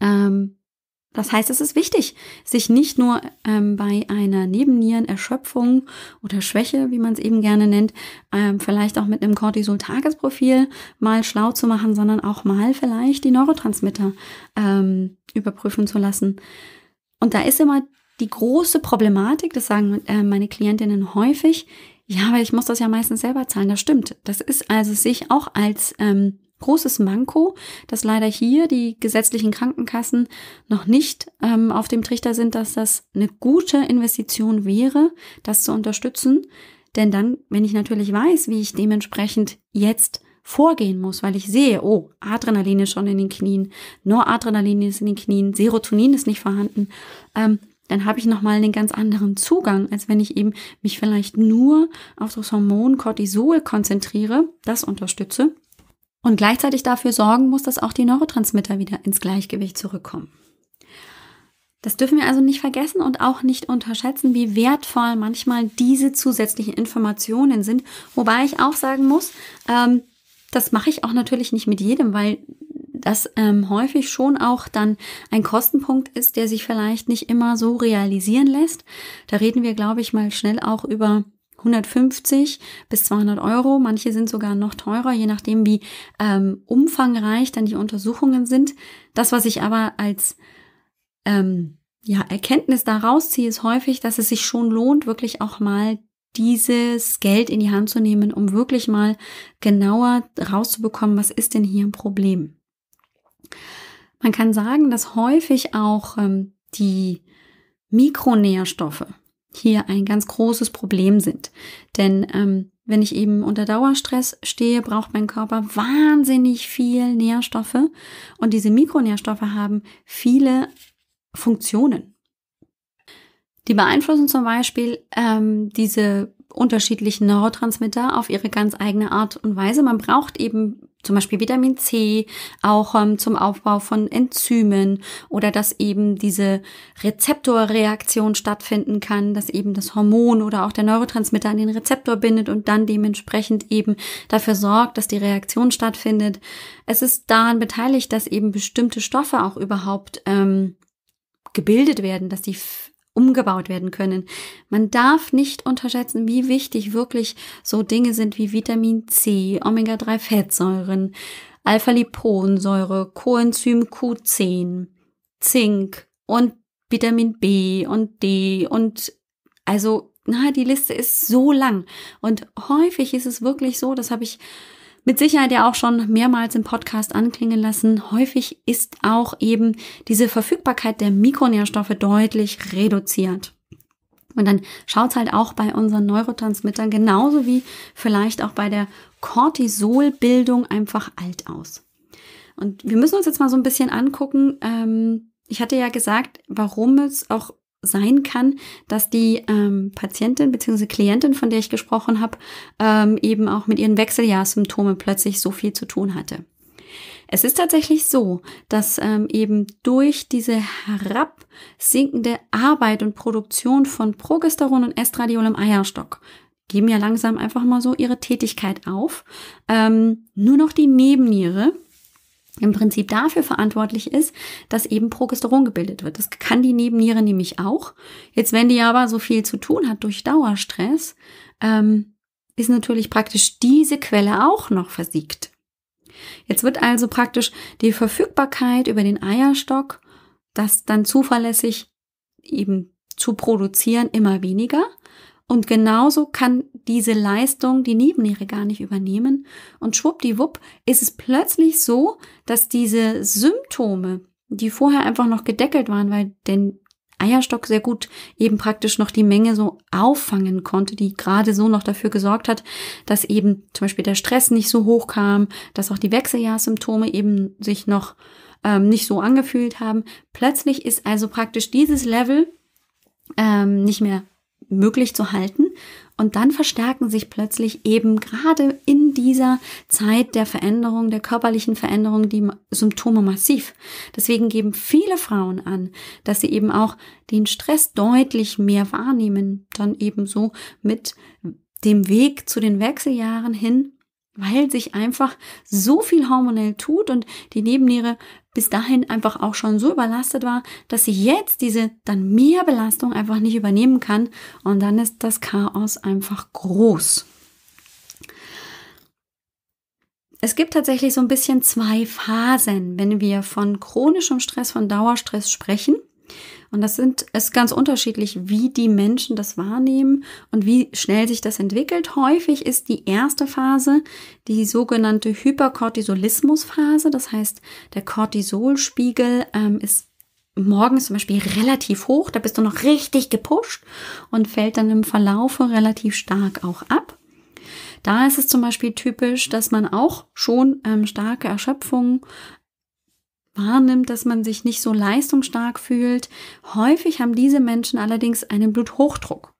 Ähm, das heißt, es ist wichtig, sich nicht nur ähm, bei einer Nebennierenerschöpfung oder Schwäche, wie man es eben gerne nennt, ähm, vielleicht auch mit einem Cortisol-Tagesprofil mal schlau zu machen, sondern auch mal vielleicht die Neurotransmitter ähm, überprüfen zu lassen. Und da ist immer die große Problematik, das sagen äh, meine Klientinnen häufig, ja, aber ich muss das ja meistens selber zahlen. Das stimmt. Das ist also sich auch als ähm, großes Manko, dass leider hier die gesetzlichen Krankenkassen noch nicht ähm, auf dem Trichter sind, dass das eine gute Investition wäre, das zu unterstützen. Denn dann, wenn ich natürlich weiß, wie ich dementsprechend jetzt vorgehen muss, weil ich sehe, oh, Adrenalin ist schon in den Knien, Noradrenalin ist in den Knien, Serotonin ist nicht vorhanden, ähm, dann habe ich nochmal einen ganz anderen Zugang, als wenn ich eben mich vielleicht nur auf das Hormon Cortisol konzentriere, das unterstütze und gleichzeitig dafür sorgen muss, dass auch die Neurotransmitter wieder ins Gleichgewicht zurückkommen. Das dürfen wir also nicht vergessen und auch nicht unterschätzen, wie wertvoll manchmal diese zusätzlichen Informationen sind. Wobei ich auch sagen muss, ähm, das mache ich auch natürlich nicht mit jedem, weil das ähm, häufig schon auch dann ein Kostenpunkt ist, der sich vielleicht nicht immer so realisieren lässt. Da reden wir, glaube ich, mal schnell auch über 150 bis 200 Euro, manche sind sogar noch teurer, je nachdem, wie ähm, umfangreich dann die Untersuchungen sind. Das, was ich aber als ähm, ja, Erkenntnis daraus ziehe, ist häufig, dass es sich schon lohnt, wirklich auch mal dieses Geld in die Hand zu nehmen, um wirklich mal genauer rauszubekommen, was ist denn hier ein Problem. Man kann sagen, dass häufig auch ähm, die Mikronährstoffe, hier ein ganz großes Problem sind. Denn ähm, wenn ich eben unter Dauerstress stehe, braucht mein Körper wahnsinnig viel Nährstoffe und diese Mikronährstoffe haben viele Funktionen. Die beeinflussen zum Beispiel ähm, diese unterschiedlichen Neurotransmitter auf ihre ganz eigene Art und Weise. Man braucht eben zum Beispiel Vitamin C, auch ähm, zum Aufbau von Enzymen oder dass eben diese Rezeptorreaktion stattfinden kann, dass eben das Hormon oder auch der Neurotransmitter an den Rezeptor bindet und dann dementsprechend eben dafür sorgt, dass die Reaktion stattfindet. Es ist daran beteiligt, dass eben bestimmte Stoffe auch überhaupt ähm, gebildet werden, dass die umgebaut werden können. Man darf nicht unterschätzen, wie wichtig wirklich so Dinge sind wie Vitamin C, Omega-3-Fettsäuren, Alpha-Liponsäure, Coenzym Q10, Zink und Vitamin B und D und also, na, die Liste ist so lang. Und häufig ist es wirklich so, das habe ich mit Sicherheit ja auch schon mehrmals im Podcast anklingen lassen. Häufig ist auch eben diese Verfügbarkeit der Mikronährstoffe deutlich reduziert. Und dann schaut's halt auch bei unseren Neurotransmittern genauso wie vielleicht auch bei der Cortisolbildung einfach alt aus. Und wir müssen uns jetzt mal so ein bisschen angucken. Ähm, ich hatte ja gesagt, warum es auch sein kann, dass die ähm, Patientin bzw. Klientin, von der ich gesprochen habe, ähm, eben auch mit ihren Wechseljahrsymptomen plötzlich so viel zu tun hatte. Es ist tatsächlich so, dass ähm, eben durch diese herabsinkende Arbeit und Produktion von Progesteron und Estradiol im Eierstock geben ja langsam einfach mal so ihre Tätigkeit auf. Ähm, nur noch die Nebenniere, im Prinzip dafür verantwortlich ist, dass eben Progesteron gebildet wird. Das kann die Nebenniere nämlich auch. Jetzt, wenn die aber so viel zu tun hat durch Dauerstress, ähm, ist natürlich praktisch diese Quelle auch noch versiegt. Jetzt wird also praktisch die Verfügbarkeit über den Eierstock, das dann zuverlässig eben zu produzieren, immer weniger. Und genauso kann diese Leistung die Nebenniere gar nicht übernehmen. Und schwuppdiwupp ist es plötzlich so, dass diese Symptome, die vorher einfach noch gedeckelt waren, weil der Eierstock sehr gut eben praktisch noch die Menge so auffangen konnte, die gerade so noch dafür gesorgt hat, dass eben zum Beispiel der Stress nicht so hoch kam, dass auch die Wechseljahrssymptome eben sich noch ähm, nicht so angefühlt haben. Plötzlich ist also praktisch dieses Level ähm, nicht mehr möglich zu halten. Und dann verstärken sich plötzlich eben gerade in dieser Zeit der Veränderung, der körperlichen Veränderung, die Symptome massiv. Deswegen geben viele Frauen an, dass sie eben auch den Stress deutlich mehr wahrnehmen, dann eben so mit dem Weg zu den Wechseljahren hin, weil sich einfach so viel hormonell tut und die Nebenniere bis dahin einfach auch schon so überlastet war, dass sie jetzt diese dann mehr Belastung einfach nicht übernehmen kann und dann ist das Chaos einfach groß. Es gibt tatsächlich so ein bisschen zwei Phasen, wenn wir von chronischem Stress, von Dauerstress sprechen. Und das sind, ist ganz unterschiedlich, wie die Menschen das wahrnehmen und wie schnell sich das entwickelt. Häufig ist die erste Phase die sogenannte Hyperkortisolismusphase. Das heißt, der Cortisolspiegel ähm, ist morgens zum Beispiel relativ hoch, da bist du noch richtig gepusht und fällt dann im Verlaufe relativ stark auch ab. Da ist es zum Beispiel typisch, dass man auch schon ähm, starke Erschöpfung wahrnimmt, dass man sich nicht so leistungsstark fühlt. Häufig haben diese Menschen allerdings einen Bluthochdruck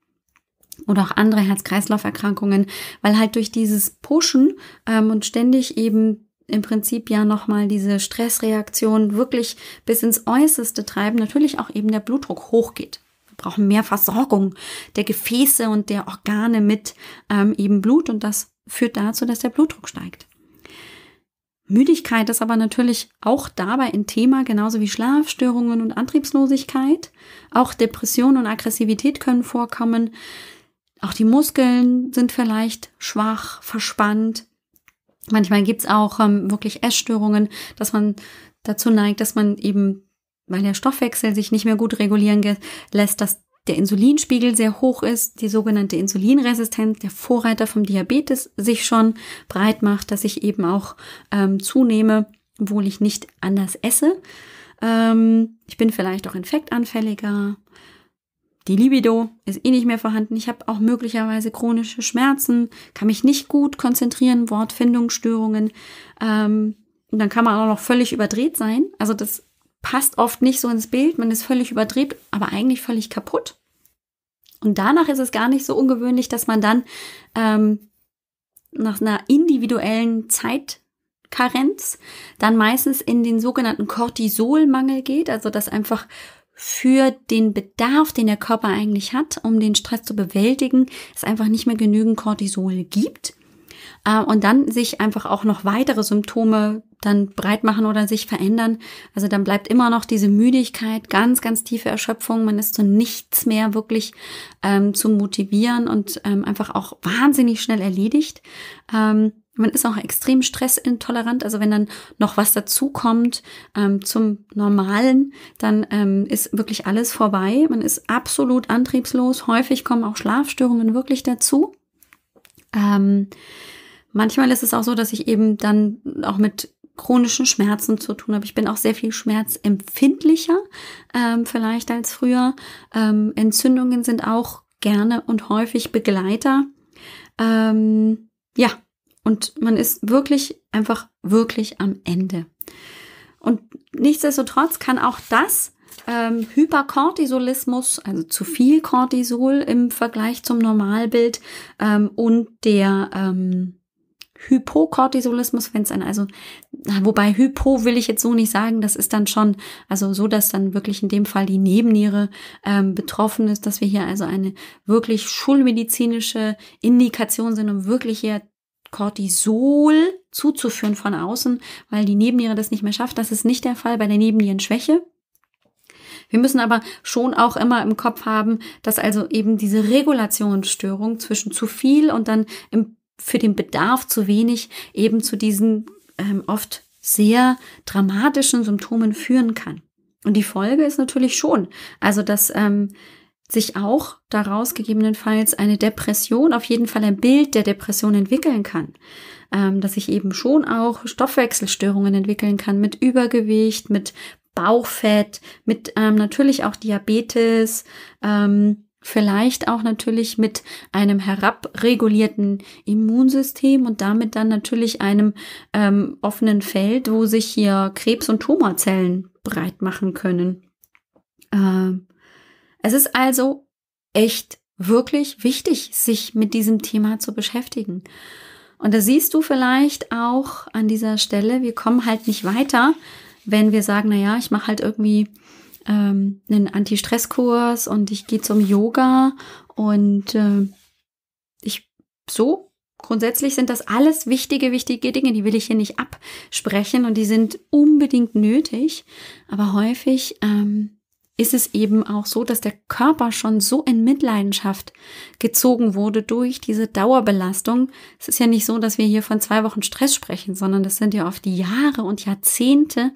oder auch andere Herz-Kreislauf-Erkrankungen, weil halt durch dieses Pushen ähm, und ständig eben im Prinzip ja nochmal diese Stressreaktion wirklich bis ins Äußerste treiben, natürlich auch eben der Blutdruck hochgeht. Wir brauchen mehr Versorgung der Gefäße und der Organe mit ähm, eben Blut und das führt dazu, dass der Blutdruck steigt. Müdigkeit ist aber natürlich auch dabei ein Thema, genauso wie Schlafstörungen und Antriebslosigkeit. Auch Depression und Aggressivität können vorkommen. Auch die Muskeln sind vielleicht schwach, verspannt. Manchmal gibt's auch ähm, wirklich Essstörungen, dass man dazu neigt, dass man eben, weil der Stoffwechsel sich nicht mehr gut regulieren lässt, dass der Insulinspiegel sehr hoch ist, die sogenannte Insulinresistenz, der Vorreiter vom Diabetes, sich schon breit macht, dass ich eben auch ähm, zunehme, obwohl ich nicht anders esse. Ähm, ich bin vielleicht auch infektanfälliger. Die Libido ist eh nicht mehr vorhanden. Ich habe auch möglicherweise chronische Schmerzen, kann mich nicht gut konzentrieren, Wortfindungsstörungen. Ähm, und dann kann man auch noch völlig überdreht sein. Also das passt oft nicht so ins Bild, man ist völlig überdreht, aber eigentlich völlig kaputt. Und danach ist es gar nicht so ungewöhnlich, dass man dann ähm, nach einer individuellen Zeitkarenz dann meistens in den sogenannten Cortisolmangel geht, also dass einfach für den Bedarf, den der Körper eigentlich hat, um den Stress zu bewältigen, es einfach nicht mehr genügend Cortisol gibt äh, und dann sich einfach auch noch weitere Symptome dann breit machen oder sich verändern. Also dann bleibt immer noch diese Müdigkeit, ganz, ganz tiefe Erschöpfung. Man ist zu so nichts mehr wirklich ähm, zu motivieren und ähm, einfach auch wahnsinnig schnell erledigt. Ähm, man ist auch extrem stressintolerant. Also wenn dann noch was dazukommt ähm, zum Normalen, dann ähm, ist wirklich alles vorbei. Man ist absolut antriebslos. Häufig kommen auch Schlafstörungen wirklich dazu. Ähm, Manchmal ist es auch so, dass ich eben dann auch mit chronischen Schmerzen zu tun habe. Ich bin auch sehr viel schmerzempfindlicher ähm, vielleicht als früher. Ähm, Entzündungen sind auch gerne und häufig Begleiter. Ähm, ja, und man ist wirklich, einfach wirklich am Ende. Und nichtsdestotrotz kann auch das ähm, Hypercortisolismus, also zu viel Cortisol im Vergleich zum Normalbild ähm, und der ähm, Hypokortisolismus, wenn es dann also, wobei Hypo will ich jetzt so nicht sagen, das ist dann schon, also so, dass dann wirklich in dem Fall die Nebenniere ähm, betroffen ist, dass wir hier also eine wirklich schulmedizinische Indikation sind, um wirklich hier Cortisol zuzuführen von außen, weil die Nebenniere das nicht mehr schafft. Das ist nicht der Fall bei der Nebennierenschwäche. Wir müssen aber schon auch immer im Kopf haben, dass also eben diese Regulationsstörung zwischen zu viel und dann im für den Bedarf zu wenig eben zu diesen ähm, oft sehr dramatischen Symptomen führen kann. Und die Folge ist natürlich schon, also dass ähm, sich auch daraus gegebenenfalls eine Depression, auf jeden Fall ein Bild der Depression entwickeln kann. Ähm, dass sich eben schon auch Stoffwechselstörungen entwickeln kann mit Übergewicht, mit Bauchfett, mit ähm, natürlich auch Diabetes, ähm, vielleicht auch natürlich mit einem herabregulierten Immunsystem und damit dann natürlich einem ähm, offenen Feld, wo sich hier Krebs- und Tumorzellen breit machen können. Ähm, es ist also echt wirklich wichtig, sich mit diesem Thema zu beschäftigen. Und da siehst du vielleicht auch an dieser Stelle, wir kommen halt nicht weiter, wenn wir sagen, na ja, ich mache halt irgendwie ähm, einen Anti-Stress-Kurs und ich gehe zum Yoga und äh, ich so. Grundsätzlich sind das alles wichtige, wichtige Dinge, die will ich hier nicht absprechen und die sind unbedingt nötig. Aber häufig ähm, ist es eben auch so, dass der Körper schon so in Mitleidenschaft gezogen wurde durch diese Dauerbelastung. Es ist ja nicht so, dass wir hier von zwei Wochen Stress sprechen, sondern das sind ja oft die Jahre und Jahrzehnte,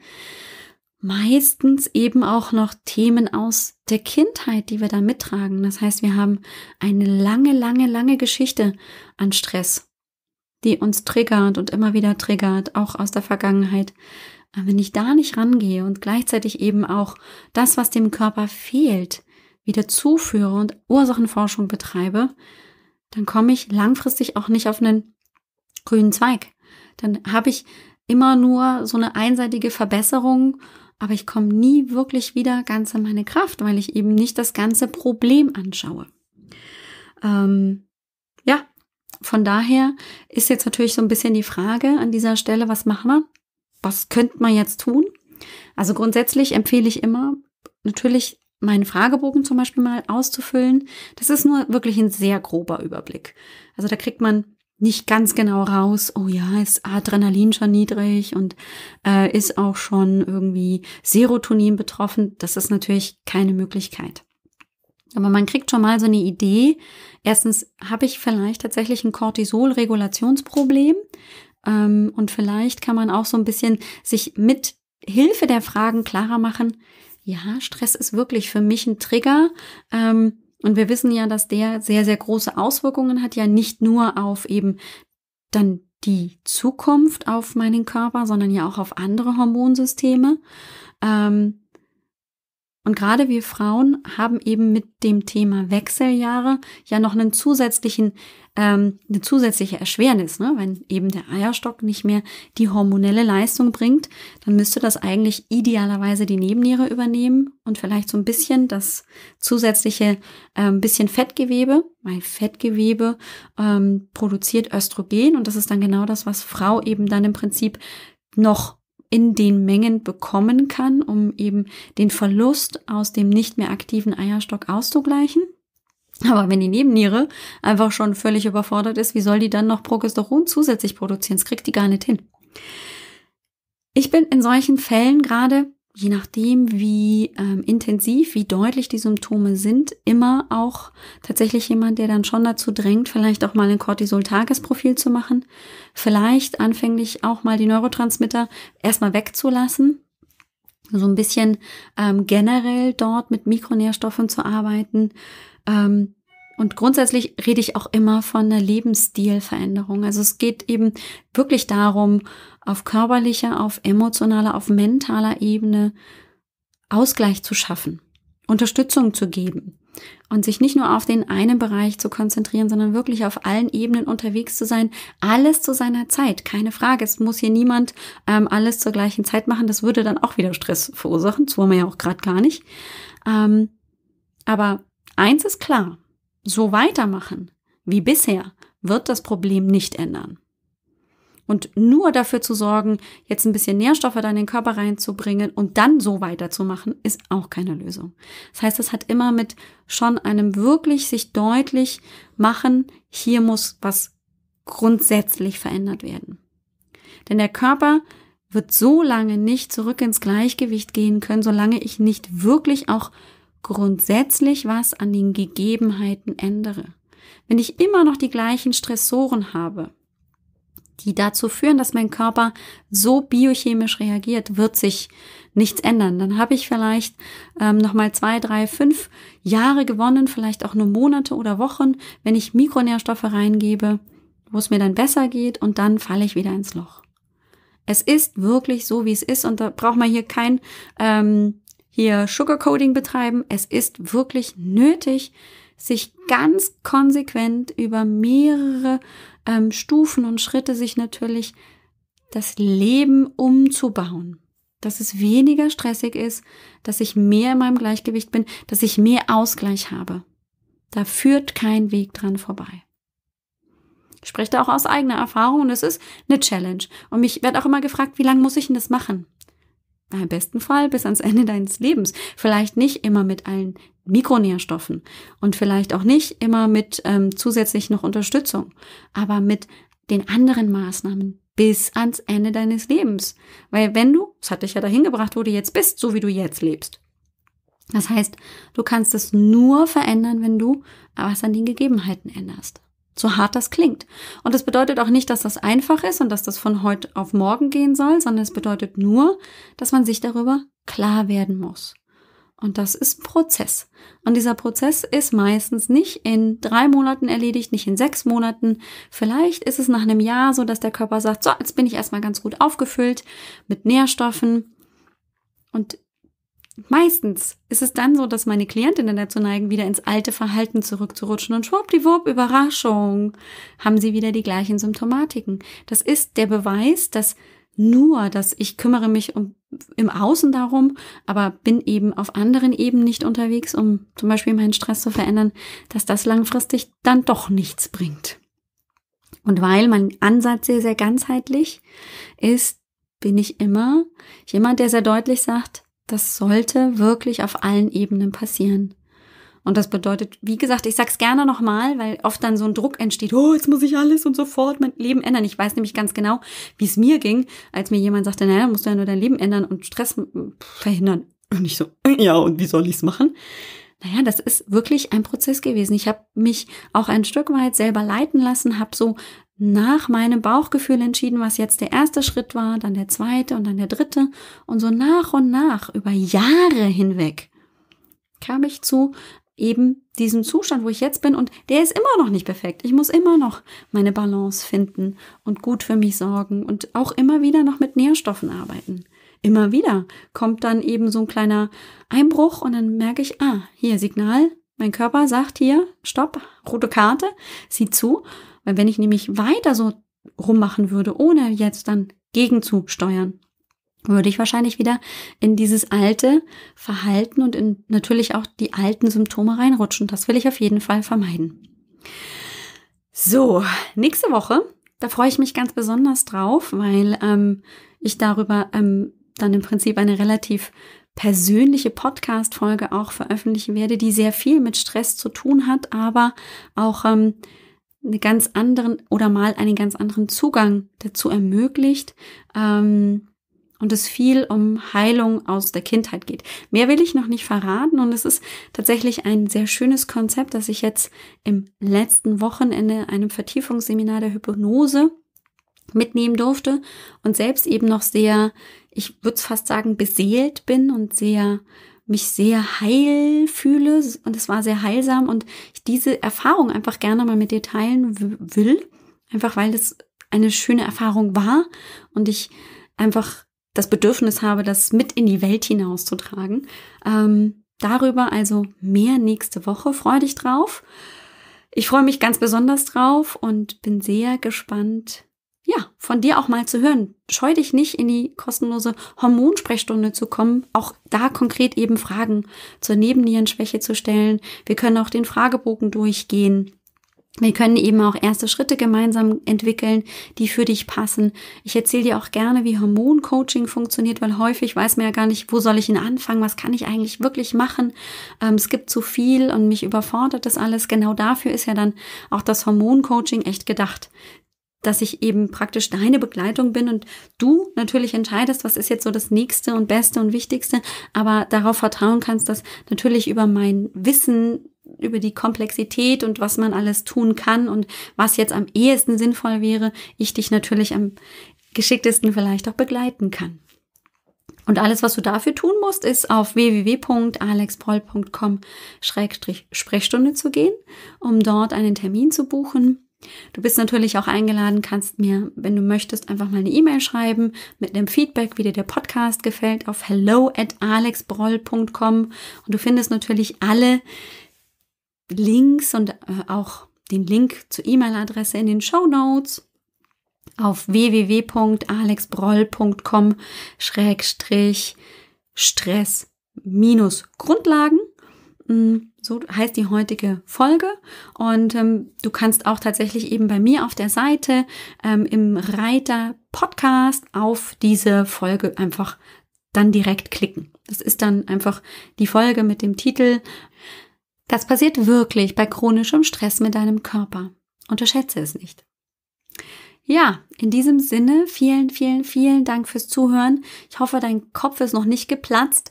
meistens eben auch noch Themen aus der Kindheit, die wir da mittragen. Das heißt, wir haben eine lange, lange, lange Geschichte an Stress, die uns triggert und immer wieder triggert, auch aus der Vergangenheit. Aber wenn ich da nicht rangehe und gleichzeitig eben auch das, was dem Körper fehlt, wieder zuführe und Ursachenforschung betreibe, dann komme ich langfristig auch nicht auf einen grünen Zweig. Dann habe ich immer nur so eine einseitige Verbesserung aber ich komme nie wirklich wieder ganz in meine Kraft, weil ich eben nicht das ganze Problem anschaue. Ähm, ja, von daher ist jetzt natürlich so ein bisschen die Frage an dieser Stelle, was machen wir? Was könnte man jetzt tun? Also grundsätzlich empfehle ich immer, natürlich meinen Fragebogen zum Beispiel mal auszufüllen. Das ist nur wirklich ein sehr grober Überblick. Also da kriegt man nicht ganz genau raus, oh ja, ist Adrenalin schon niedrig und äh, ist auch schon irgendwie Serotonin betroffen. Das ist natürlich keine Möglichkeit. Aber man kriegt schon mal so eine Idee. Erstens habe ich vielleicht tatsächlich ein Cortisol-Regulationsproblem. Ähm, und vielleicht kann man auch so ein bisschen sich mit Hilfe der Fragen klarer machen. Ja, Stress ist wirklich für mich ein Trigger. Ähm, und wir wissen ja, dass der sehr, sehr große Auswirkungen hat, ja nicht nur auf eben dann die Zukunft auf meinen Körper, sondern ja auch auf andere Hormonsysteme. Ähm, und gerade wir Frauen haben eben mit dem Thema Wechseljahre ja noch einen zusätzlichen, ähm, eine zusätzliche Erschwernis. Ne? Wenn eben der Eierstock nicht mehr die hormonelle Leistung bringt, dann müsste das eigentlich idealerweise die Nebenniere übernehmen und vielleicht so ein bisschen das zusätzliche ähm, bisschen Fettgewebe, weil Fettgewebe ähm, produziert Östrogen und das ist dann genau das, was Frau eben dann im Prinzip noch in den Mengen bekommen kann, um eben den Verlust aus dem nicht mehr aktiven Eierstock auszugleichen. Aber wenn die Nebenniere einfach schon völlig überfordert ist, wie soll die dann noch Progesteron zusätzlich produzieren? Das kriegt die gar nicht hin. Ich bin in solchen Fällen gerade je nachdem, wie ähm, intensiv, wie deutlich die Symptome sind, immer auch tatsächlich jemand, der dann schon dazu drängt, vielleicht auch mal ein Cortisol-Tagesprofil zu machen, vielleicht anfänglich auch mal die Neurotransmitter erstmal wegzulassen, so ein bisschen ähm, generell dort mit Mikronährstoffen zu arbeiten. Ähm, und grundsätzlich rede ich auch immer von einer Lebensstilveränderung. Also es geht eben wirklich darum, auf körperlicher, auf emotionaler, auf mentaler Ebene Ausgleich zu schaffen, Unterstützung zu geben und sich nicht nur auf den einen Bereich zu konzentrieren, sondern wirklich auf allen Ebenen unterwegs zu sein, alles zu seiner Zeit, keine Frage. Es muss hier niemand ähm, alles zur gleichen Zeit machen, das würde dann auch wieder Stress verursachen, das wollen wir ja auch gerade gar nicht. Ähm, aber eins ist klar, so weitermachen wie bisher wird das Problem nicht ändern und nur dafür zu sorgen, jetzt ein bisschen Nährstoffe dann in den Körper reinzubringen und dann so weiterzumachen, ist auch keine Lösung. Das heißt, es hat immer mit schon einem wirklich sich deutlich machen, hier muss was grundsätzlich verändert werden. Denn der Körper wird so lange nicht zurück ins Gleichgewicht gehen können, solange ich nicht wirklich auch grundsätzlich was an den Gegebenheiten ändere. Wenn ich immer noch die gleichen Stressoren habe, die dazu führen, dass mein Körper so biochemisch reagiert, wird sich nichts ändern. Dann habe ich vielleicht ähm, nochmal zwei, drei, fünf Jahre gewonnen, vielleicht auch nur Monate oder Wochen, wenn ich Mikronährstoffe reingebe, wo es mir dann besser geht und dann falle ich wieder ins Loch. Es ist wirklich so, wie es ist und da braucht man hier kein ähm, hier Sugarcoating betreiben. Es ist wirklich nötig, sich ganz konsequent über mehrere ähm, Stufen und Schritte sich natürlich das Leben umzubauen. Dass es weniger stressig ist, dass ich mehr in meinem Gleichgewicht bin, dass ich mehr Ausgleich habe. Da führt kein Weg dran vorbei. Ich spreche da auch aus eigener Erfahrung und es ist eine Challenge. Und mich wird auch immer gefragt, wie lange muss ich denn das machen? Im besten Fall bis ans Ende deines Lebens. Vielleicht nicht immer mit allen Mikronährstoffen und vielleicht auch nicht immer mit ähm, zusätzlich noch Unterstützung, aber mit den anderen Maßnahmen bis ans Ende deines Lebens. Weil wenn du, es hat dich ja dahin gebracht, wo du jetzt bist, so wie du jetzt lebst. Das heißt, du kannst es nur verändern, wenn du was an den Gegebenheiten änderst. So hart das klingt. Und das bedeutet auch nicht, dass das einfach ist und dass das von heute auf morgen gehen soll, sondern es bedeutet nur, dass man sich darüber klar werden muss. Und das ist ein Prozess. Und dieser Prozess ist meistens nicht in drei Monaten erledigt, nicht in sechs Monaten. Vielleicht ist es nach einem Jahr so, dass der Körper sagt, so, jetzt bin ich erstmal ganz gut aufgefüllt mit Nährstoffen. Und Meistens ist es dann so, dass meine Klientinnen dazu neigen, wieder ins alte Verhalten zurückzurutschen und schwuppdiwupp, Überraschung, haben sie wieder die gleichen Symptomatiken. Das ist der Beweis, dass nur, dass ich kümmere mich um, im Außen darum, aber bin eben auf anderen Ebenen nicht unterwegs, um zum Beispiel meinen Stress zu verändern, dass das langfristig dann doch nichts bringt. Und weil mein Ansatz sehr, sehr ganzheitlich ist, bin ich immer jemand, der sehr deutlich sagt, das sollte wirklich auf allen Ebenen passieren. Und das bedeutet, wie gesagt, ich sag's gerne nochmal, weil oft dann so ein Druck entsteht, oh, jetzt muss ich alles und sofort mein Leben ändern. Ich weiß nämlich ganz genau, wie es mir ging, als mir jemand sagte, naja, musst du ja nur dein Leben ändern und Stress hm, verhindern. Und ich so, ja, und wie soll ich's machen? naja, das ist wirklich ein Prozess gewesen. Ich habe mich auch ein Stück weit selber leiten lassen, habe so nach meinem Bauchgefühl entschieden, was jetzt der erste Schritt war, dann der zweite und dann der dritte. Und so nach und nach, über Jahre hinweg, kam ich zu eben diesem Zustand, wo ich jetzt bin. Und der ist immer noch nicht perfekt. Ich muss immer noch meine Balance finden und gut für mich sorgen und auch immer wieder noch mit Nährstoffen arbeiten immer wieder kommt dann eben so ein kleiner Einbruch und dann merke ich, ah, hier Signal, mein Körper sagt hier, stopp, rote Karte, sieh zu. Weil wenn ich nämlich weiter so rummachen würde, ohne jetzt dann gegenzusteuern, würde ich wahrscheinlich wieder in dieses alte Verhalten und in natürlich auch die alten Symptome reinrutschen. Das will ich auf jeden Fall vermeiden. So, nächste Woche, da freue ich mich ganz besonders drauf, weil ähm, ich darüber ähm, dann im Prinzip eine relativ persönliche Podcast-Folge auch veröffentlichen werde, die sehr viel mit Stress zu tun hat, aber auch ähm, einen ganz anderen oder mal einen ganz anderen Zugang dazu ermöglicht ähm, und es viel um Heilung aus der Kindheit geht. Mehr will ich noch nicht verraten und es ist tatsächlich ein sehr schönes Konzept, das ich jetzt im letzten Wochenende einem Vertiefungsseminar der Hypnose mitnehmen durfte und selbst eben noch sehr, ich würde fast sagen, beseelt bin und sehr mich sehr heil fühle und es war sehr heilsam und ich diese Erfahrung einfach gerne mal mit dir teilen will, einfach weil es eine schöne Erfahrung war und ich einfach das Bedürfnis habe, das mit in die Welt hinauszutragen. Ähm, darüber also mehr nächste Woche. Freue dich drauf. Ich freue mich ganz besonders drauf und bin sehr gespannt, ja, von dir auch mal zu hören. Scheu dich nicht, in die kostenlose Hormonsprechstunde zu kommen. Auch da konkret eben Fragen zur Nebennierenschwäche zu stellen. Wir können auch den Fragebogen durchgehen. Wir können eben auch erste Schritte gemeinsam entwickeln, die für dich passen. Ich erzähle dir auch gerne, wie Hormoncoaching funktioniert, weil häufig weiß man ja gar nicht, wo soll ich ihn anfangen, was kann ich eigentlich wirklich machen. Ähm, es gibt zu viel und mich überfordert das alles. Genau dafür ist ja dann auch das Hormoncoaching echt gedacht dass ich eben praktisch deine Begleitung bin und du natürlich entscheidest, was ist jetzt so das nächste und beste und wichtigste, aber darauf vertrauen kannst, dass natürlich über mein Wissen, über die Komplexität und was man alles tun kann und was jetzt am ehesten sinnvoll wäre, ich dich natürlich am geschicktesten vielleicht auch begleiten kann. Und alles, was du dafür tun musst, ist auf www.alexpoll.com-sprechstunde zu gehen, um dort einen Termin zu buchen Du bist natürlich auch eingeladen, kannst mir, wenn du möchtest, einfach mal eine E-Mail schreiben mit einem Feedback, wie dir der Podcast gefällt, auf hello at alexbroll.com. Und du findest natürlich alle Links und äh, auch den Link zur E-Mail-Adresse in den Show Notes auf www.alexbroll.com Schrägstrich Stress Grundlagen. Mm. So heißt die heutige Folge. Und ähm, du kannst auch tatsächlich eben bei mir auf der Seite ähm, im Reiter Podcast auf diese Folge einfach dann direkt klicken. Das ist dann einfach die Folge mit dem Titel. Das passiert wirklich bei chronischem Stress mit deinem Körper. Unterschätze es nicht. Ja, in diesem Sinne, vielen, vielen, vielen Dank fürs Zuhören. Ich hoffe, dein Kopf ist noch nicht geplatzt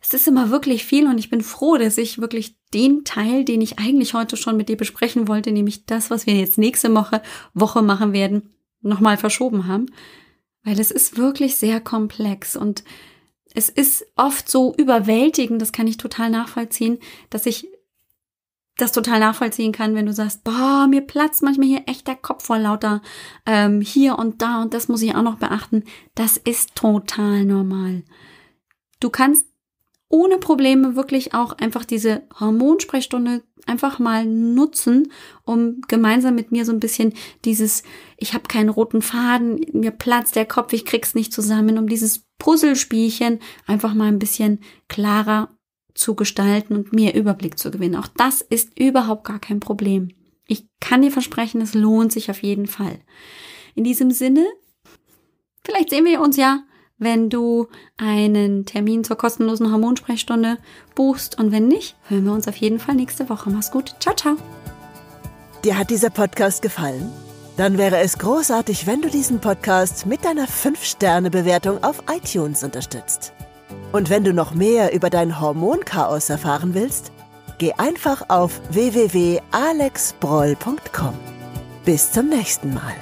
es ist immer wirklich viel und ich bin froh, dass ich wirklich den Teil, den ich eigentlich heute schon mit dir besprechen wollte, nämlich das, was wir jetzt nächste Woche, Woche machen werden, nochmal verschoben haben. Weil es ist wirklich sehr komplex und es ist oft so überwältigend, das kann ich total nachvollziehen, dass ich das total nachvollziehen kann, wenn du sagst, boah, mir platzt manchmal hier echt der Kopf voll lauter ähm, hier und da und das muss ich auch noch beachten. Das ist total normal. Du kannst ohne Probleme wirklich auch einfach diese Hormonsprechstunde einfach mal nutzen, um gemeinsam mit mir so ein bisschen dieses, ich habe keinen roten Faden, mir platzt der Kopf, ich krieg's nicht zusammen, um dieses Puzzlespielchen einfach mal ein bisschen klarer zu gestalten und mehr Überblick zu gewinnen. Auch das ist überhaupt gar kein Problem. Ich kann dir versprechen, es lohnt sich auf jeden Fall. In diesem Sinne, vielleicht sehen wir uns ja wenn du einen Termin zur kostenlosen Hormonsprechstunde buchst. Und wenn nicht, hören wir uns auf jeden Fall nächste Woche. Mach's gut. Ciao, ciao. Dir hat dieser Podcast gefallen? Dann wäre es großartig, wenn du diesen Podcast mit deiner 5-Sterne-Bewertung auf iTunes unterstützt. Und wenn du noch mehr über dein Hormonchaos erfahren willst, geh einfach auf www.alexbroll.com. Bis zum nächsten Mal.